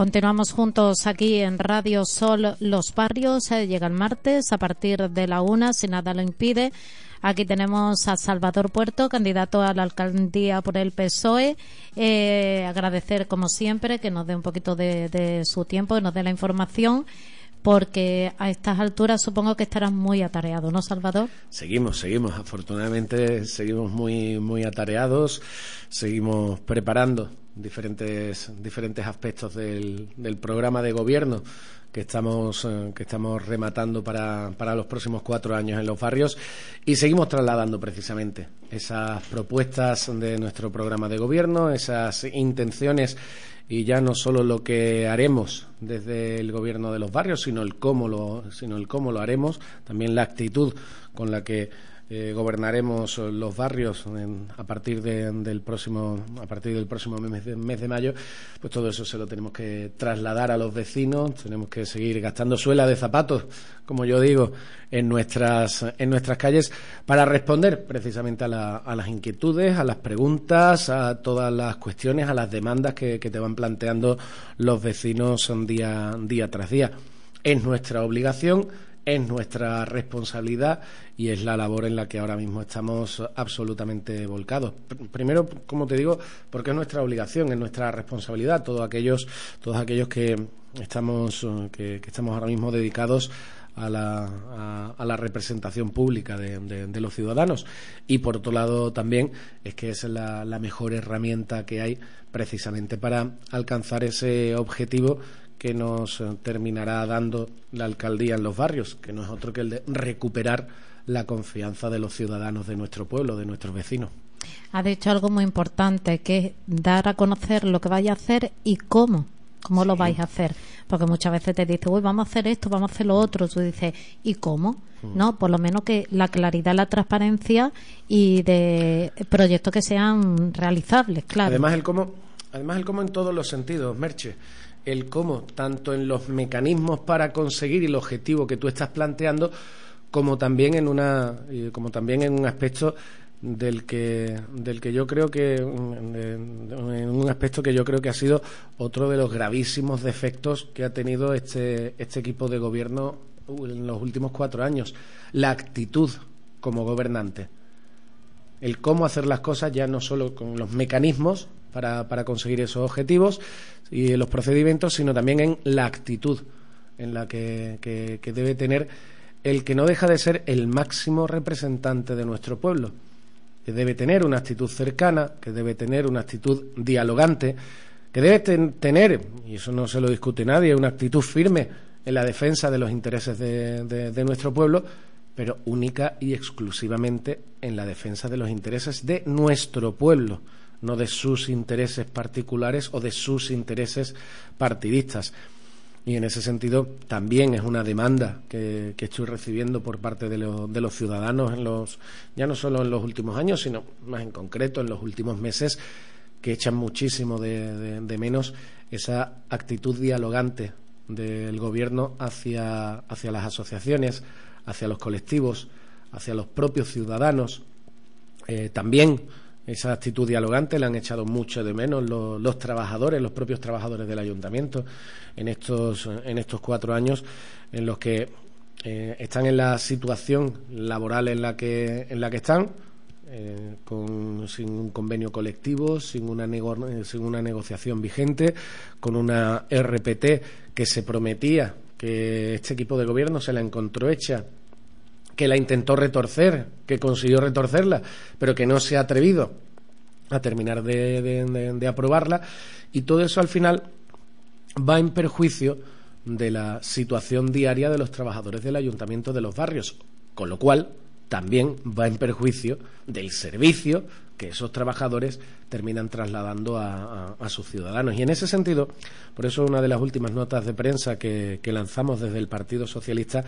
Continuamos juntos aquí en Radio Sol Los Barrios. Eh, llega el martes a partir de la una, si nada lo impide. Aquí tenemos a Salvador Puerto, candidato a la alcaldía por el PSOE. Eh, agradecer, como siempre, que nos dé un poquito de, su tiempo, que nos dé la información porque a estas alturas supongo que estarán muy atareados, ¿no, Salvador? Seguimos, seguimos, afortunadamente seguimos muy, muy atareados, seguimos preparando diferentes, diferentes aspectos del, programa de gobierno que estamos, eh, que estamos rematando para, los próximos cuatro años en los barrios y seguimos trasladando precisamente esas propuestas de nuestro programa de gobierno, esas intenciones y ya no solo lo que haremos desde el gobierno de los barrios, sino el cómo lo, sino el cómo lo haremos, también la actitud con la que eh, gobernaremos los barrios a partir del próximo a partir del próximo mes de, mayo pues todo eso se lo tenemos que trasladar a los vecinos tenemos que seguir gastando suela de zapatos como yo digo en nuestras en nuestras calles para responder precisamente a, las inquietudes a las preguntas a todas las cuestiones a las demandas que, te van planteando los vecinos día tras día es nuestra obligación es nuestra responsabilidad y es la labor en la que ahora mismo estamos absolutamente volcados. Primero, como te digo, porque es nuestra obligación, es nuestra responsabilidad, todos aquellos, todos aquellos que estamos, que, estamos ahora mismo dedicados a la, representación pública de, los ciudadanos. Y por otro lado también es que es la mejor herramienta que hay precisamente para alcanzar ese objetivo que nos eh, terminará dando la alcaldía en los barrios, que no es otro que el de recuperar la confianza de los ciudadanos de nuestro pueblo, de nuestros vecinos. Ha dicho algo muy importante, que es dar a conocer lo que vaya a hacer y cómo. ¿Cómo lo vais a hacer? Porque muchas veces te dice, uy, vamos a hacer esto, vamos a hacer lo otro. Tú dices, ¿y cómo? Mm. No, por lo menos que la claridad, la transparencia y de proyectos que sean realizables, claro. Además, el cómo, además el cómo en todos los sentidos, Merche el cómo, tanto en los mecanismos para conseguir el objetivo que tú estás planteando, como también en una, eh, como también en un aspecto del que, del que yo creo que mm, eh, en un aspecto que yo creo que ha sido otro de los gravísimos defectos que ha tenido este, este equipo de gobierno en los últimos cuatro años, la actitud como gobernante el cómo hacer las cosas ya no solo con los mecanismos, para, conseguir esos objetivos y los procedimientos, sino también en la actitud en la que, debe tener el que no deja de ser el máximo representante de nuestro pueblo, que debe tener una actitud cercana, que debe tener una actitud dialogante, que debe tener, y eso no se lo discute nadie, una actitud firme en la defensa de los intereses de nuestro pueblo, pero única y exclusivamente en la defensa de los intereses de nuestro pueblo no de sus intereses particulares o de sus intereses partidistas. Y en ese sentido también es una demanda que, estoy recibiendo por parte de, los ciudadanos ya no solo en los últimos años, sino más en concreto en los últimos meses, que echan muchísimo de, menos esa actitud dialogante del gobierno hacia, las asociaciones, hacia los colectivos, hacia los propios ciudadanos. Eh, también esa actitud dialogante la han echado mucho de menos los, trabajadores, los propios trabajadores del ayuntamiento, en estos, en estos cuatro años en los que eh, están en la situación laboral en la que, en la que están, eh, sin un convenio colectivo, sin una, sin una negociación vigente, con una RPT que se prometía que este equipo de gobierno se la encontró hecha que la intentó retorcer, que consiguió retorcerla, pero que no se ha atrevido a terminar de, aprobarla. Y todo eso al final va en perjuicio de la situación diaria de los trabajadores del ayuntamiento de los barrios, con lo cual también va en perjuicio del servicio que esos trabajadores terminan trasladando a, sus ciudadanos. Y en ese sentido, por eso una de las últimas notas de prensa que lanzamos desde el Partido Socialista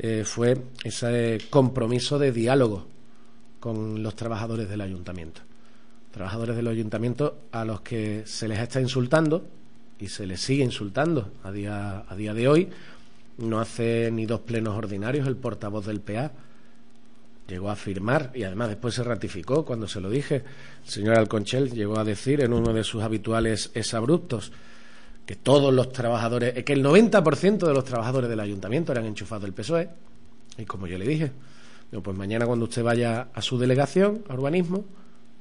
eh, fue ese compromiso de diálogo con los trabajadores del ayuntamiento. Trabajadores del ayuntamiento a los que se les está insultando y se les sigue insultando a día, a día de hoy. No hace ni dos plenos ordinarios el portavoz del PA llegó a afirmar, y además después se ratificó cuando se lo dije, el señor Alconchel llegó a decir en uno de sus habituales es que todos los trabajadores, eh, que el 90% de los trabajadores del ayuntamiento eran enchufados del PSOE. Y como yo le dije, pues mañana cuando usted vaya a su delegación, a urbanismo,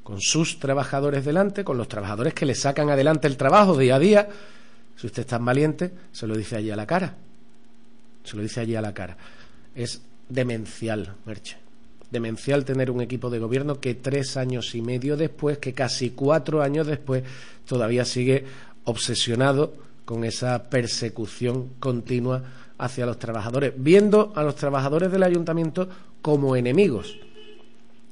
con sus trabajadores delante, con los trabajadores que le sacan adelante el trabajo día a día, si usted es tan valiente, se lo dice allí a la cara. Se lo dice allí a la cara. Es demencial, Merche. Demencial tener un equipo de gobierno que tres años y medio después, que casi cuatro años después, todavía sigue obsesionado con esa persecución continua hacia los trabajadores, viendo a los trabajadores del ayuntamiento como enemigos,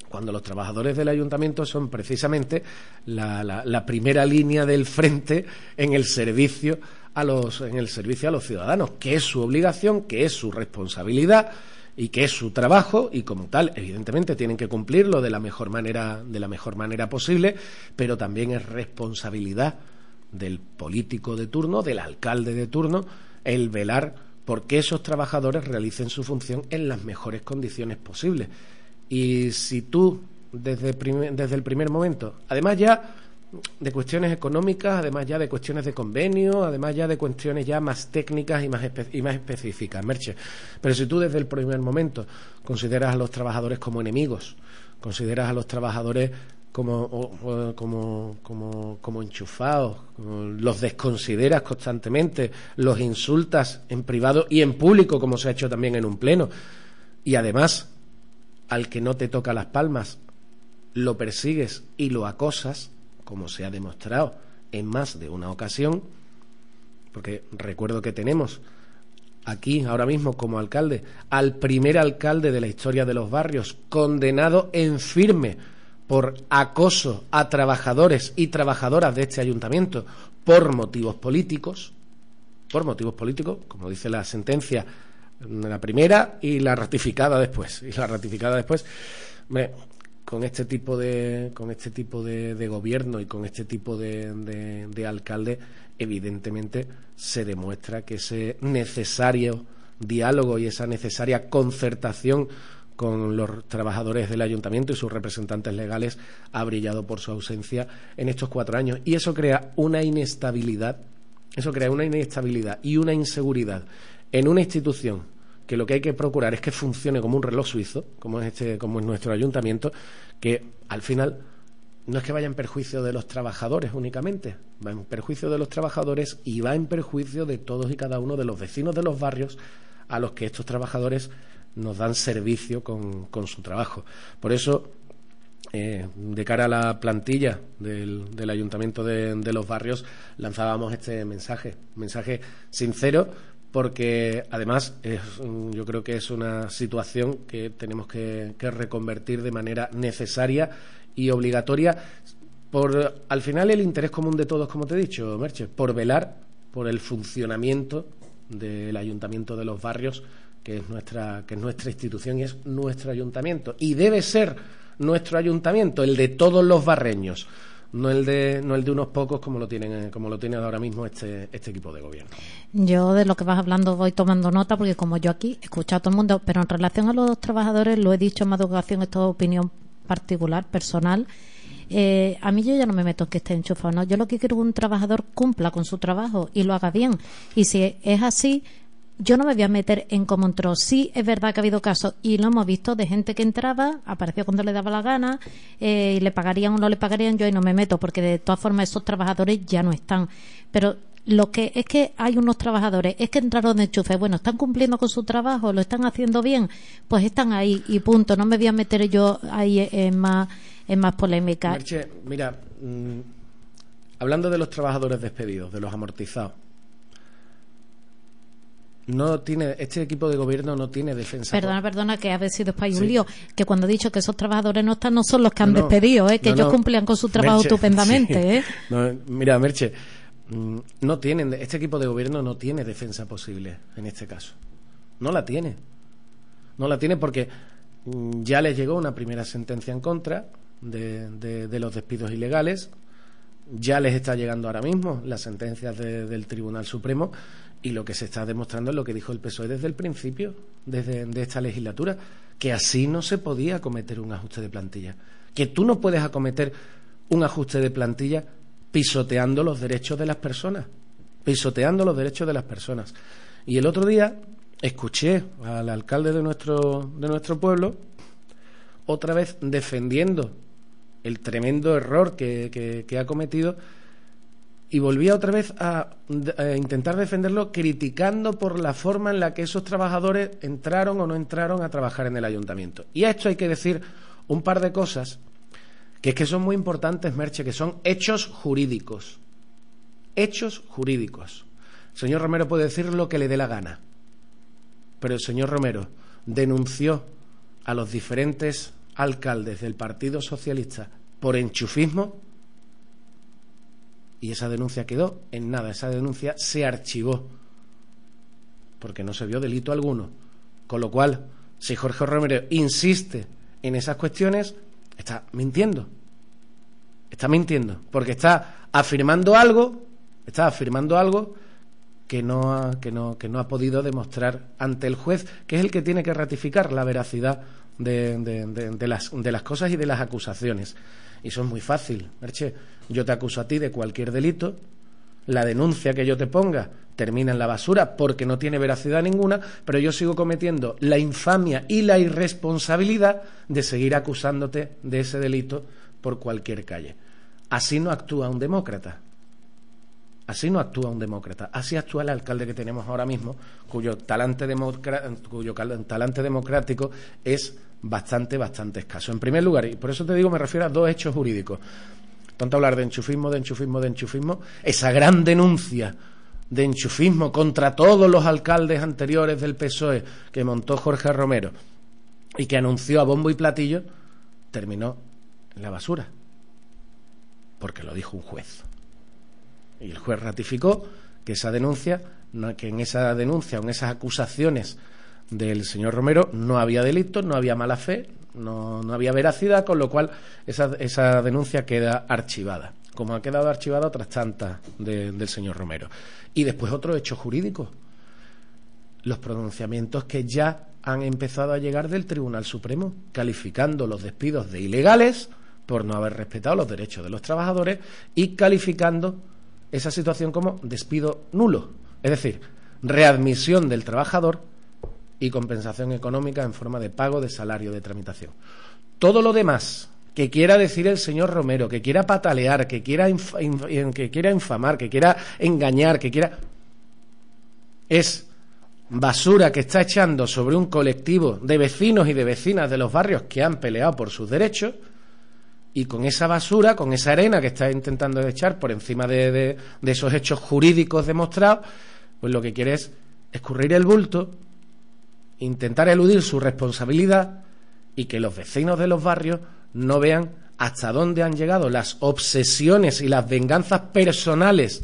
cuando los trabajadores del ayuntamiento son precisamente la, primera línea del frente en el servicio a los en el servicio a los ciudadanos, que es su obligación, que es su responsabilidad y que es su trabajo y como tal evidentemente tienen que cumplirlo de la mejor manera de la mejor manera posible, pero también es responsabilidad del político de turno, del alcalde de turno, el velar por qué esos trabajadores realicen su función en las mejores condiciones posibles. Y si tú, desde, el primer momento, además ya de cuestiones económicas, además ya de cuestiones de convenio, además ya de cuestiones ya más técnicas y más, y más específicas, Merche. Pero si tú desde el primer momento consideras a los trabajadores como enemigos, consideras a los trabajadores como, como, como, como enchufados, los desconsideras constantemente, los insultas en privado y en público, como se ha hecho también en un pleno. Y además, al que no te toca las palmas, lo persigues y lo acosas, como se ha demostrado en más de una ocasión, porque recuerdo que tenemos aquí ahora mismo como alcalde al primer alcalde de la historia de los barrios, condenado en firme por acoso a trabajadores y trabajadoras de este ayuntamiento por motivos políticos, por motivos políticos, como dice la sentencia, mm, la primera y la ratificada después, y la ratificada después, con este tipo de, con este tipo de, gobierno y con este tipo de, de alcalde, evidentemente se demuestra que ese necesario diálogo y esa necesaria concertación con los trabajadores del ayuntamiento y sus representantes legales ha brillado por su ausencia en estos cuatro años. Y eso crea una inestabilidad, eso crea una inestabilidad y una inseguridad en una institución que lo que hay que procurar es que funcione como un reloj suizo, como es este, como es nuestro ayuntamiento, que al final no es que vaya en perjuicio de los trabajadores únicamente, va en perjuicio de los trabajadores y va en perjuicio de todos y cada uno de los vecinos de los barrios a los que estos trabajadores nos dan servicio con, con su trabajo. Por eso, eh, de cara a la plantilla del, Ayuntamiento de, de, los Barrios, lanzábamos este mensaje, mensaje sincero, porque además mm, yo creo que es una situación que tenemos que, que reconvertir de manera necesaria y obligatoria por al final el interés común de todos, como te he dicho, Merche, por velar por el funcionamiento del ayuntamiento de los barrios que es nuestra, que es nuestra institución y es nuestro ayuntamiento. Y debe ser nuestro ayuntamiento, el de todos los barreños. No el, de, no el de unos pocos como lo tienen como lo tiene ahora mismo este, este equipo de gobierno. Yo de lo que vas hablando voy tomando nota porque como yo aquí he escuchado a todo el mundo, pero en relación a los dos trabajadores lo he dicho en más educación, esto es opinión particular, personal. Eh, a mí yo ya no me meto en que esté enchufado, ¿no? Yo lo que quiero es que un trabajador cumpla con su trabajo y lo haga bien. Y si es así, yo no me voy a meter en cómo entró. Sí, es verdad que ha habido casos y lo hemos visto de gente que entraba, apareció cuando le daba la gana eh, y le pagarían o no le pagarían. Yo ahí no me meto porque de todas formas esos trabajadores ya no están. Pero lo que es que hay unos trabajadores, es que entraron de enchufe, bueno, están cumpliendo con su trabajo, lo están haciendo bien, pues están ahí y punto. No me voy a meter yo ahí en más, en más polémica. mira, mm, hablando de los trabajadores despedidos, de los amortizados no tiene este equipo de gobierno no tiene defensa perdona perdona que ha sido después un lío que cuando ha dicho que esos trabajadores no están no son los que han despedido eh, que ellos cumplían con su trabajo estupendamente eh. mira Merche mm, no tienen este equipo de gobierno no tiene defensa posible en este caso no la tiene no la tiene porque mm, ya les llegó una primera sentencia en contra de los despidos ilegales ya les está llegando ahora mismo las sentencias del Tribunal Supremo y lo que se está demostrando es lo que dijo el PSOE desde el principio, desde de esta legislatura, que así no se podía acometer un ajuste de plantilla, que tú no puedes acometer un ajuste de plantilla pisoteando los derechos de las personas, pisoteando los derechos de las personas. Y el otro día escuché al alcalde de nuestro, de nuestro pueblo otra vez defendiendo el tremendo error que, ha cometido y volvía otra vez a, intentar defenderlo criticando por la forma en la que esos trabajadores entraron o no entraron a trabajar en el ayuntamiento. Y a esto hay que decir un par de cosas que es que son muy importantes, Merche, que son hechos jurídicos. Hechos jurídicos. El señor Romero puede decir lo que le dé la gana, pero el señor Romero denunció a los diferentes alcaldes del Partido Socialista por enchufismo y esa denuncia quedó en nada, esa denuncia se archivó porque no se vio delito alguno. Con lo cual, si Jorge Romero insiste en esas cuestiones, está mintiendo. Está mintiendo, porque está afirmando algo, está afirmando algo que no, que no ha podido demostrar ante el juez, que es el que tiene que ratificar la veracidad de, las, de las cosas y de las acusaciones. Y eso es muy fácil. Merche, yo te acuso a ti de cualquier delito, la denuncia que yo te ponga termina en la basura porque no tiene veracidad ninguna, pero yo sigo cometiendo la infamia y la irresponsabilidad de seguir acusándote de ese delito por cualquier calle. Así no actúa un demócrata. Así no actúa un demócrata. Así actúa el alcalde que tenemos ahora mismo, cuyo talante, cuyo talante democrático es bastante, bastante escaso. En primer lugar, y por eso te digo, me refiero a dos hechos jurídicos. Tanto hablar de enchufismo, de enchufismo, de enchufismo, esa gran denuncia de enchufismo contra todos los alcaldes anteriores del PSOE que montó Jorge Romero y que anunció a bombo y platillo, terminó en la basura. Porque lo dijo un juez. Y el juez ratificó que esa denuncia, que en esa denuncia en esas acusaciones del señor Romero no había delito, no había mala fe, no, había veracidad, con lo cual esa, esa, denuncia queda archivada, como ha quedado archivada otras tantas del señor Romero. Y después otro hecho jurídico los pronunciamientos que ya han empezado a llegar del Tribunal Supremo, calificando los despidos de ilegales por no haber respetado los derechos de los trabajadores y calificando esa situación como despido nulo, es decir, readmisión del trabajador y compensación económica en forma de pago de salario de tramitación. Todo lo demás que quiera decir el señor Romero, que quiera patalear, que quiera, que quiera infamar, que quiera engañar, que quiera... Es basura que está echando sobre un colectivo de vecinos y de vecinas de los barrios que han peleado por sus derechos y con esa basura, con esa arena que está intentando echar por encima de, de esos hechos jurídicos demostrados, pues lo que quiere es escurrir el bulto, intentar eludir su responsabilidad y que los vecinos de los barrios no vean hasta dónde han llegado las obsesiones y las venganzas personales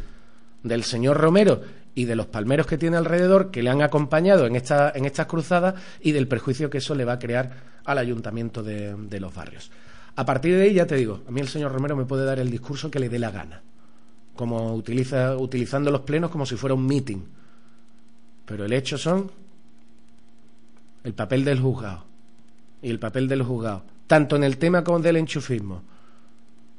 del señor Romero y de los palmeros que tiene alrededor que le han acompañado en, esta, en estas cruzadas y del perjuicio que eso le va a crear al ayuntamiento de, los barrios. A partir de ahí, ya te digo, a mí el señor Romero me puede dar el discurso que le dé la gana, como utiliza, utilizando los plenos como si fuera un meeting. Pero el hecho son el papel del juzgado y el papel del juzgado, tanto en el tema como del enchufismo.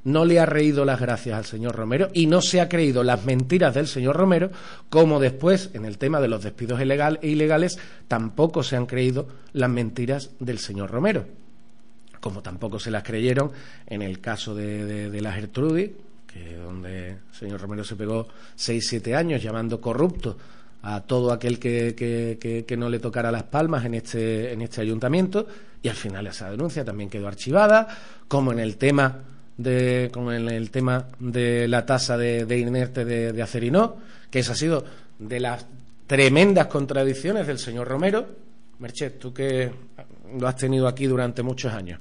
No le ha reído las gracias al señor Romero y no se ha creído las mentiras del señor Romero, como después en el tema de los despidos ilegal, e ilegales tampoco se han creído las mentiras del señor Romero, como tampoco se las creyeron en el caso de, de, la Gertrudis, que donde el señor Romero se pegó seis siete años llamando corrupto a todo aquel que, que, no le tocara las palmas en este, en este ayuntamiento y al final esa denuncia también quedó archivada, como en el tema de, como en el tema de la tasa de, inerte de, Acerinó... Acerino, que esa ha sido de las tremendas contradicciones del señor Romero. Merchet, tú que lo has tenido aquí durante muchos años,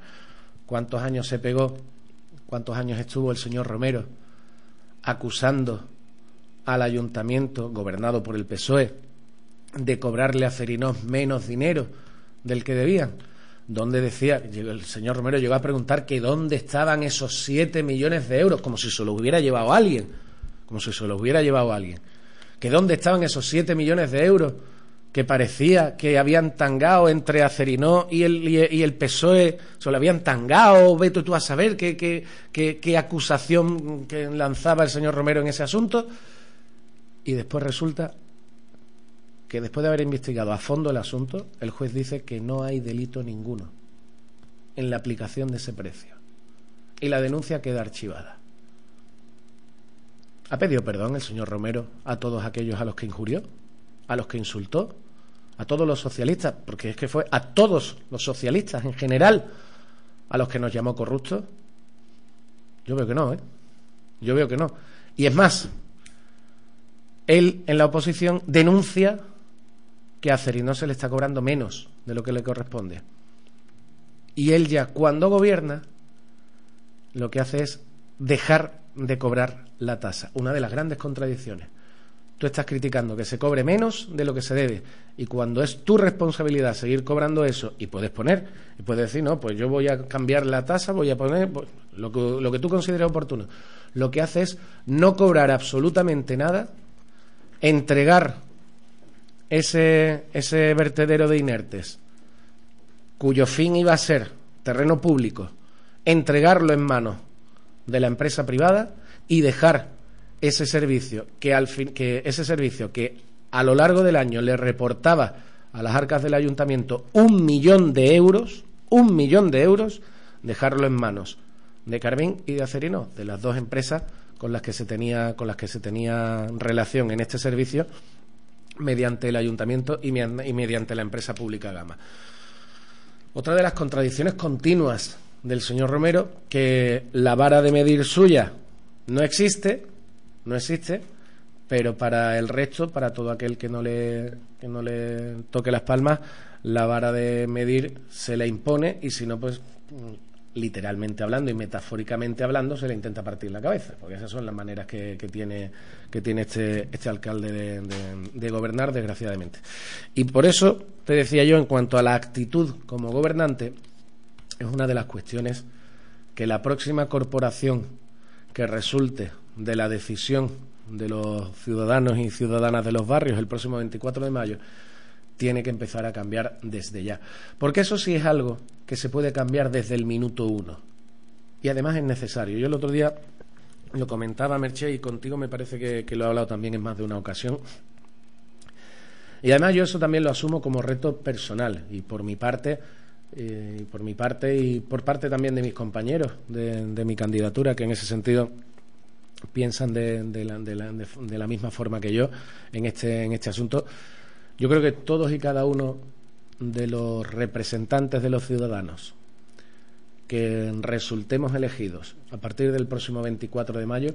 ¿cuántos años se pegó? ¿Cuántos años estuvo el señor Romero acusando al ayuntamiento, gobernado por el PSOE, de cobrarle a Cerinós menos dinero del que debían. Donde decía, el señor Romero llegó a preguntar que dónde estaban esos 7 millones de euros, como si se los hubiera llevado alguien, como si se los hubiera llevado alguien. Que dónde estaban esos 7 millones de euros que parecía que habían tangado entre Acerinó y el, y el PSOE, se lo habían tangado, vete tú a saber qué, qué, qué, qué acusación que lanzaba el señor Romero en ese asunto. Y después resulta que después de haber investigado a fondo el asunto, el juez dice que no hay delito ninguno en la aplicación de ese precio. Y la denuncia queda archivada. ¿Ha pedido perdón el señor Romero a todos aquellos a los que injurió? ¿A los que insultó? ¿A todos los socialistas? Porque es que fue a todos los socialistas en general a los que nos llamó corruptos. Yo veo que no, ¿eh? Yo veo que no. Y es más, él en la oposición denuncia que y no se le está cobrando menos de lo que le corresponde. Y él ya cuando gobierna lo que hace es dejar de cobrar la tasa, una de las grandes contradicciones. Tú estás criticando que se cobre menos de lo que se debe y cuando es tu responsabilidad seguir cobrando eso y puedes poner, y puedes decir, no, pues yo voy a cambiar la tasa, voy a poner pues, lo, que, lo que tú consideres oportuno. Lo que hace es no cobrar absolutamente nada entregar ese, vertedero de inertes, cuyo fin iba a ser terreno público, entregarlo en manos de la empresa privada y dejar ese servicio que, al que ese servicio que a lo largo del año le reportaba a las arcas del ayuntamiento un millón de euros, un millón de euros, dejarlo en manos de Carbín y de Acerino, de las dos empresas con las que se tenía, con las que se tenía relación en este servicio mediante el ayuntamiento y, mediante la empresa pública Gama. Otra de las contradicciones continuas del señor Romero, que la vara de medir suya no existe, no existe, pero para el resto, para todo aquel que no le, que no le toque las palmas, la vara de medir se le impone y si no, pues literalmente hablando y metafóricamente hablando, se le intenta partir la cabeza, porque esas son las maneras que, que tiene, que tiene este, este alcalde de, de, gobernar, desgraciadamente. Y por eso te decía yo, en cuanto a la actitud como gobernante, es una de las cuestiones que la próxima corporación que resulte de la decisión de los ciudadanos y ciudadanas de los barrios el próximo 24 de mayo tiene que empezar a cambiar desde ya. Porque eso sí es algo que se puede cambiar desde el minuto uno. Y además es necesario. Yo el otro día lo comentaba Merche y contigo me parece que, lo he hablado también en más de una ocasión. Y además yo eso también lo asumo como reto personal y por mi parte, eh, por mi parte y por parte también de mis compañeros de, mi candidatura, que en ese sentido piensan de, la, de, la, misma forma que yo en este, en este asunto. Yo creo que todos y cada uno de los representantes de los ciudadanos que resultemos elegidos a partir del próximo 24 de mayo,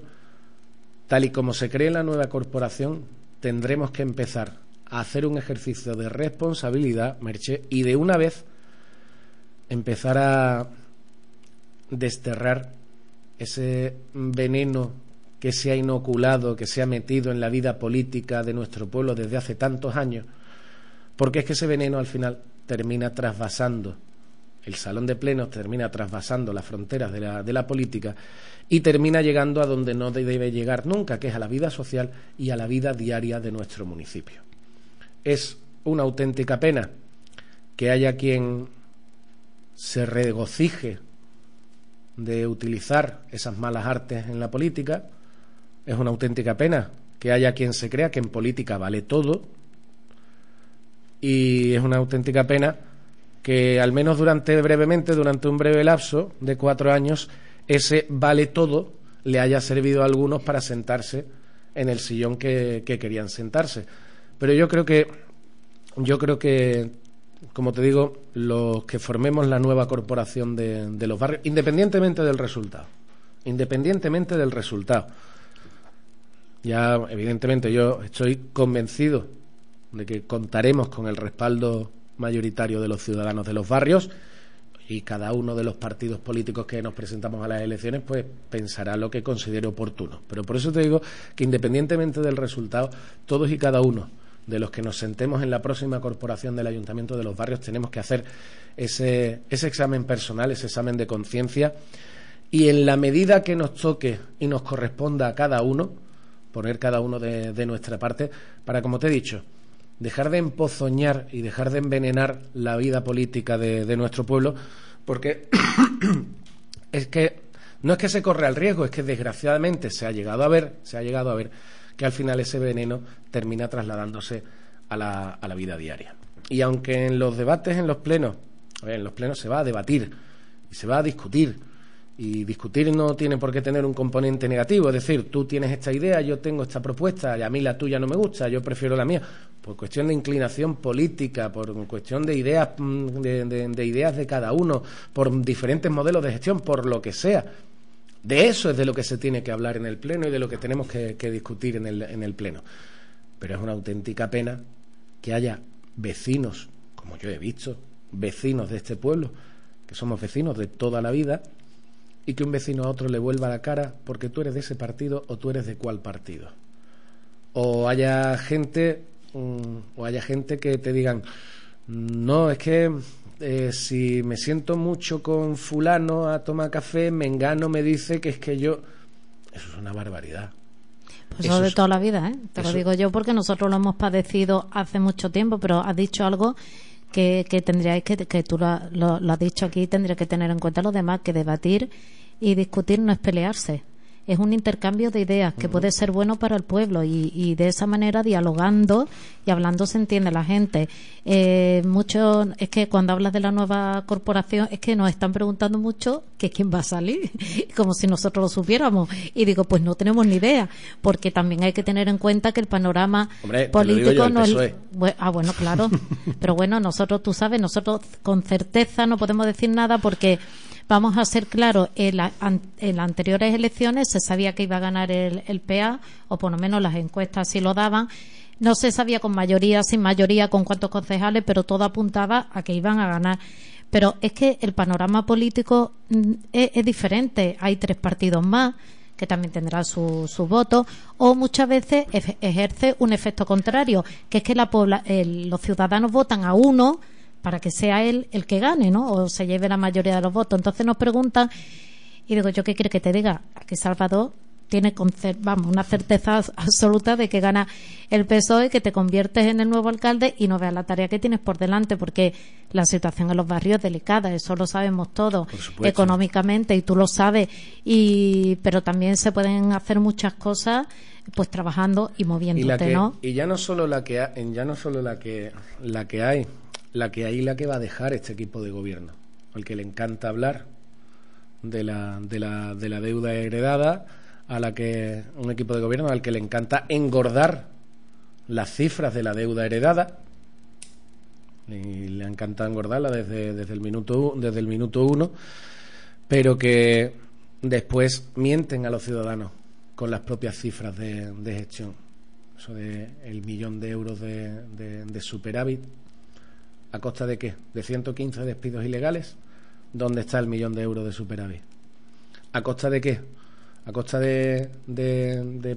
tal y como se cree la nueva corporación, tendremos que empezar a hacer un ejercicio de responsabilidad, y de una vez empezar a desterrar ese veneno que se ha inoculado, que se ha metido en la vida política de nuestro pueblo desde hace tantos años, porque es que ese veneno al final termina trasvasando, el salón de plenos termina trasvasando las fronteras de la, de la política y termina llegando a donde no debe llegar nunca, que es a la vida social y a la vida diaria de nuestro municipio. Es una auténtica pena que haya quien se regocije de utilizar esas malas artes en la política, es una auténtica pena que haya quien se crea que en política vale todo. Y es una auténtica pena que al menos durante brevemente, durante un breve lapso de cuatro años, ese vale todo le haya servido a algunos para sentarse en el sillón que, querían sentarse. Pero yo creo que, yo creo que, como te digo, los que formemos la nueva corporación de, de los barrios, independientemente del resultado, independientemente del resultado, ya, evidentemente, yo estoy convencido de que contaremos con el respaldo mayoritario de los ciudadanos de los barrios y cada uno de los partidos políticos que nos presentamos a las elecciones pues pensará lo que considere oportuno. Pero por eso te digo que independientemente del resultado, todos y cada uno de los que nos sentemos en la próxima corporación del Ayuntamiento de los Barrios tenemos que hacer ese, ese examen personal, ese examen de conciencia y en la medida que nos toque y nos corresponda a cada uno, poner cada uno de, nuestra parte para, como te he dicho, dejar de empozoñar y dejar de envenenar la vida política de, nuestro pueblo, porque es que no es que se corre el riesgo, es que desgraciadamente se ha llegado a ver, se ha llegado a ver que al final ese veneno termina trasladándose a la, a la vida diaria. Y aunque en los debates, en los plenos, en los plenos se va a debatir y se va a discutir, y discutir no tiene por qué tener un componente negativo, es decir, tú tienes esta idea, yo tengo esta propuesta, y a mí la tuya no me gusta, yo prefiero la mía. Por cuestión de inclinación política, por cuestión de ideas mm, de, ideas de cada uno, por diferentes modelos de gestión, por lo que sea. De eso es de lo que se tiene que hablar en el Pleno y de lo que tenemos que, discutir en el Pleno. Pero es una auténtica pena que haya vecinos, como yo he visto, vecinos de este pueblo, que somos vecinos de toda la vida, y que un vecino a otro le vuelva la cara porque tú eres de ese partido o tú eres de cuál partido. O haya gente mm, o haya gente que te digan no, es que eh, si me siento mucho con fulano a tomar café, Mengano me dice que es que yo... Eso es una barbaridad. Pues eso, de toda la vida, ¿eh? Te lo digo yo porque nosotros lo hemos padecido hace mucho tiempo, pero has dicho algo que, que tendríais que, que tú lo, has dicho aquí, tendría que tener en cuenta los demás, que debatir y discutir no es pelearse es un intercambio de ideas que puede ser bueno para el pueblo y, de esa manera dialogando y hablando se entiende la gente. Eh, mucho, es que cuando hablas de la nueva corporación es que nos están preguntando mucho que quién va a salir, como si nosotros lo supiéramos. Y digo, pues no tenemos ni idea, porque también hay que tener en cuenta que el panorama político no es... ah, bueno, claro. pero bueno, nosotros, tú sabes, nosotros con certeza no podemos decir nada porque Vamos a ser claros, en, las anteriores elecciones se sabía que iba a ganar el, PA, o por lo menos las encuestas sí lo daban. No se sabía con mayoría, sin mayoría, con cuántos concejales, pero todo apuntaba a que iban a ganar. Pero es que el panorama político mm, es, diferente. Hay tres partidos más que también tendrán su, votos, voto, o muchas veces ejerce un efecto contrario, que es que eh, los ciudadanos votan a uno para que sea él el que gane, ¿no? O se lleve la mayoría de los votos. Entonces nos preguntan, y digo, ¿yo qué quiere que te diga? Que Salvador tiene vamos, una certeza absoluta de que gana el PSOE, que te conviertes en el nuevo alcalde y no veas la tarea que tienes por delante, porque la situación en los barrios es delicada, eso lo sabemos todos económicamente y tú lo sabes, pero también se pueden hacer muchas cosas pues trabajando y moviéndote, y ¿no? Y ya no solo la que ya no solo la que la que hay, la que hay la que va a dejar este equipo de gobierno, al que le encanta hablar de la, deuda heredada, a la que un equipo de gobierno al que le encanta engordar las cifras de la deuda heredada y le encanta engordarla desde, el minuto desde el minuto uno pero que después mienten a los ciudadanos con las propias cifras de, gestión eso de el millón de euros de superávit ¿A costa de qué? ¿De 115 despidos ilegales? ¿Dónde está el millón de euros de superávit? ¿A costa de qué? ¿A costa de, de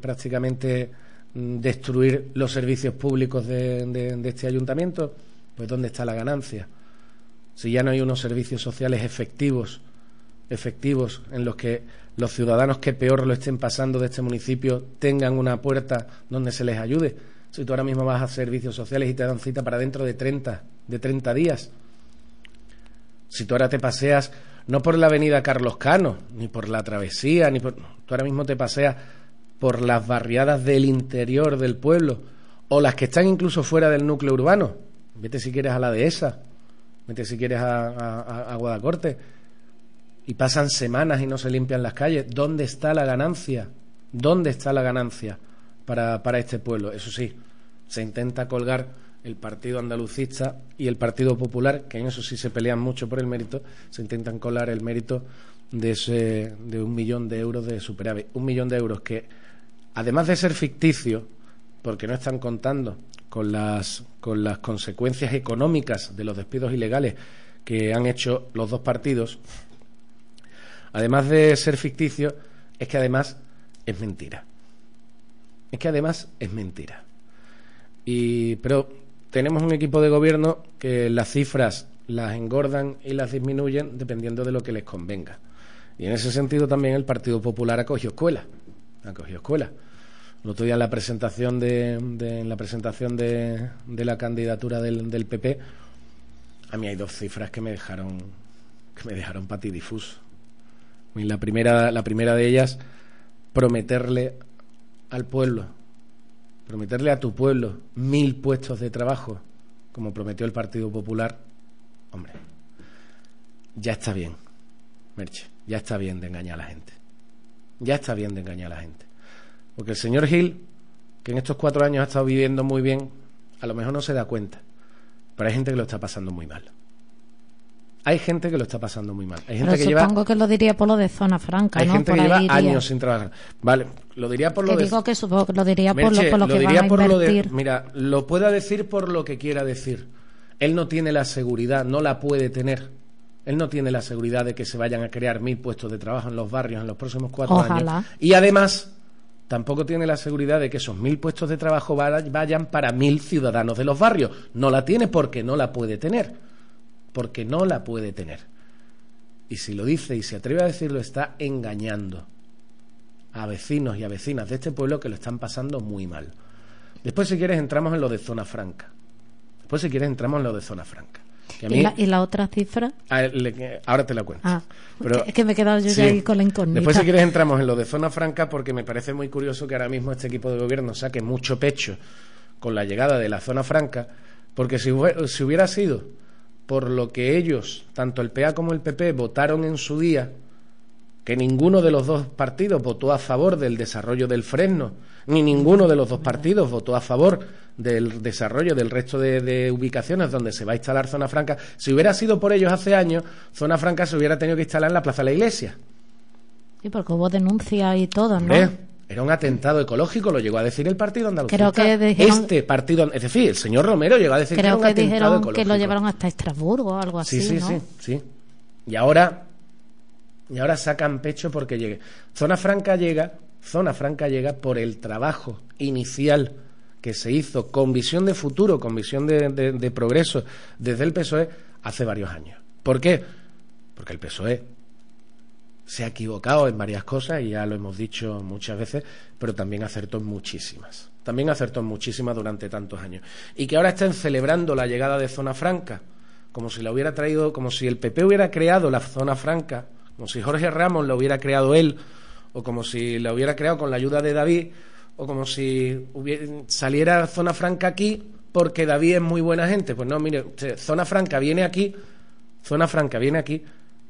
prácticamente destruir los servicios públicos de este ayuntamiento? Pues ¿dónde está la ganancia? Si ya no hay unos servicios sociales efectivos, efectivos en los que los ciudadanos que peor lo estén pasando de este municipio tengan una puerta donde se les ayude si tú ahora mismo vas a servicios sociales y te dan cita para dentro de 30, de 30 días. Si tú ahora te paseas no por la avenida Carlos Cano, ni por la travesía, ni por... Tú ahora mismo te paseas por las barriadas del interior del pueblo, o las que están incluso fuera del núcleo urbano. Vete si quieres a la dehesa, vete si quieres a, a, a Guadacorte. Y pasan semanas y no se limpian las calles. ¿Dónde está la ganancia? ¿Dónde está la ganancia? para, para este pueblo. Eso sí, se intenta colgar el Partido Andalucista y el Partido Popular, que en eso sí se pelean mucho por el mérito, se intentan colar el mérito de, de un millón de euros de superávit. Un millón de euros que, además de ser ficticio, porque no están contando con las, con las consecuencias económicas de los despidos ilegales que han hecho los dos partidos, además de ser ficticio, es que además es mentira es que además es mentira. pero tenemos un equipo de gobierno que las cifras las engordan y las disminuyen dependiendo de lo que les convenga. Y en ese sentido también el Partido Popular acogió cogido escuela. Ha escuela. El otro día en la presentación de, la presentación de, la candidatura del, PP, a mí hay dos cifras que me dejaron que me dejaron patidifuso. La primera, la primera de ellas, prometerle al pueblo, prometerle a tu pueblo mil puestos de trabajo, como prometió el Partido Popular, hombre, ya está bien, Merche, ya está bien de engañar a la gente. Ya está bien de engañar a la gente. Porque el señor Gil, que en estos cuatro años ha estado viviendo muy bien, a lo mejor no se da cuenta, pero hay gente que lo está pasando muy mal hay gente que lo está pasando muy mal. supongo que lo diría por lo de zona franca, hay gente que lleva años sin trabajar. Vale, lo diría por lo que digo que supongo lo diría por lo, que van mira, lo pueda decir por lo que quiera decir. Él no tiene la seguridad, no la puede tener. Él no tiene la seguridad de que se vayan a crear mil puestos de trabajo en los barrios en los próximos cuatro años. Y además, tampoco tiene la seguridad de que esos mil puestos de trabajo vayan para mil ciudadanos de los barrios. No la tiene porque no la puede tener porque no la puede tener. Y si lo dice y se atreve a decirlo, está engañando a vecinos y a vecinas de este pueblo que lo están pasando muy mal. Después, si quieres, entramos en lo de zona franca. Después, si quieres, entramos en lo de zona franca. ¿Y, la, otra cifra? Ah, ahora te la cuento. Ah, es que me he quedado yo ahí con la incógnita. Después, si quieres, entramos en lo de zona franca porque me parece muy curioso que ahora mismo este equipo de gobierno saque mucho pecho con la llegada de la zona franca, porque si hubiera sido por lo que ellos, tanto el PA como el PP, votaron en su día, que ninguno de los dos partidos votó a favor del desarrollo del Fresno, ni ninguno de los dos partidos votó a favor del desarrollo del resto de, ubicaciones donde se va a instalar Zona Franca. Si hubiera sido por ellos hace años, Zona Franca se hubiera tenido que instalar en la Plaza de la Iglesia. Sí, porque hubo denuncia y todo, ¿no? Era un atentado ecológico, lo llegó a decir el Partido andaluz. que este partido, es decir, el señor Romero llegó a decir que era un atentado que lo llevaron hasta Estrasburgo o algo así, Sí, sí, sí, sí. Y ahora y ahora sacan pecho porque llegue. Zona Franca llega, Zona Franca llega por el trabajo inicial que se hizo con visión de futuro, con visión de progreso desde el PSOE hace varios años. ¿Por qué? Porque el PSOE se ha equivocado en varias cosas y ya lo hemos dicho muchas veces, pero también acertó muchísimas. También acertó muchísimas durante tantos años. Y que ahora estén celebrando la llegada de Zona Franca, como si la hubiera traído, como si el PP hubiera creado la Zona Franca, como si Jorge Ramos la hubiera creado él, o como si la hubiera creado con la ayuda de David, o como si saliera Zona Franca aquí porque David es muy buena gente. Pues no, mire, Zona Franca viene aquí, Zona Franca viene aquí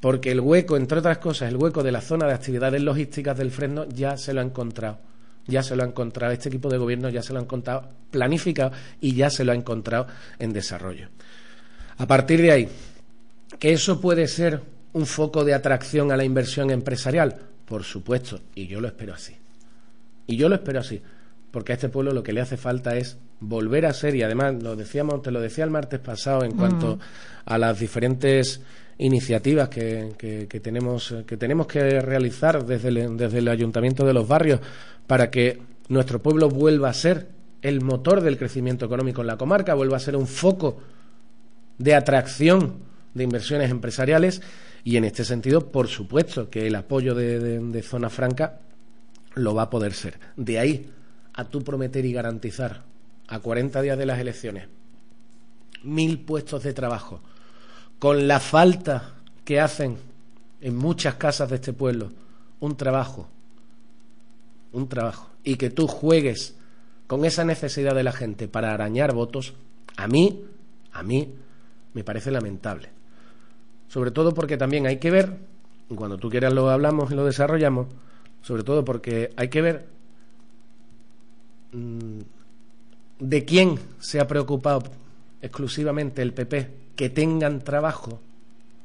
porque el hueco, entre otras cosas, el hueco de la zona de actividades logísticas del Fresno ya se lo ha encontrado. Ya se lo ha encontrado, este equipo de gobierno ya se lo ha encontrado planificado y ya se lo ha encontrado en desarrollo. A partir de ahí, que eso puede ser un foco de atracción a la inversión empresarial, por supuesto, y yo lo espero así. Y yo lo espero así, porque a este pueblo lo que le hace falta es volver a ser, y además lo decíamos, te lo decía el martes pasado en cuanto mm. a las diferentes iniciativas que, que, tenemos, que tenemos que realizar desde el, Ayuntamiento de los Barrios para que nuestro pueblo vuelva a ser el motor del crecimiento económico en la comarca, vuelva a ser un foco de atracción de inversiones empresariales y en este sentido, por supuesto, que el apoyo de, Zona Franca lo va a poder ser. De ahí a tú prometer y garantizar a 40 días de las elecciones mil puestos de trabajo con la falta que hacen en muchas casas de este pueblo un trabajo, un trabajo, y que tú juegues con esa necesidad de la gente para arañar votos, a mí, a mí, me parece lamentable. Sobre todo porque también hay que ver, cuando tú quieras lo hablamos y lo desarrollamos, sobre todo porque hay que ver mm, de quién se ha preocupado exclusivamente el PP que tengan trabajo.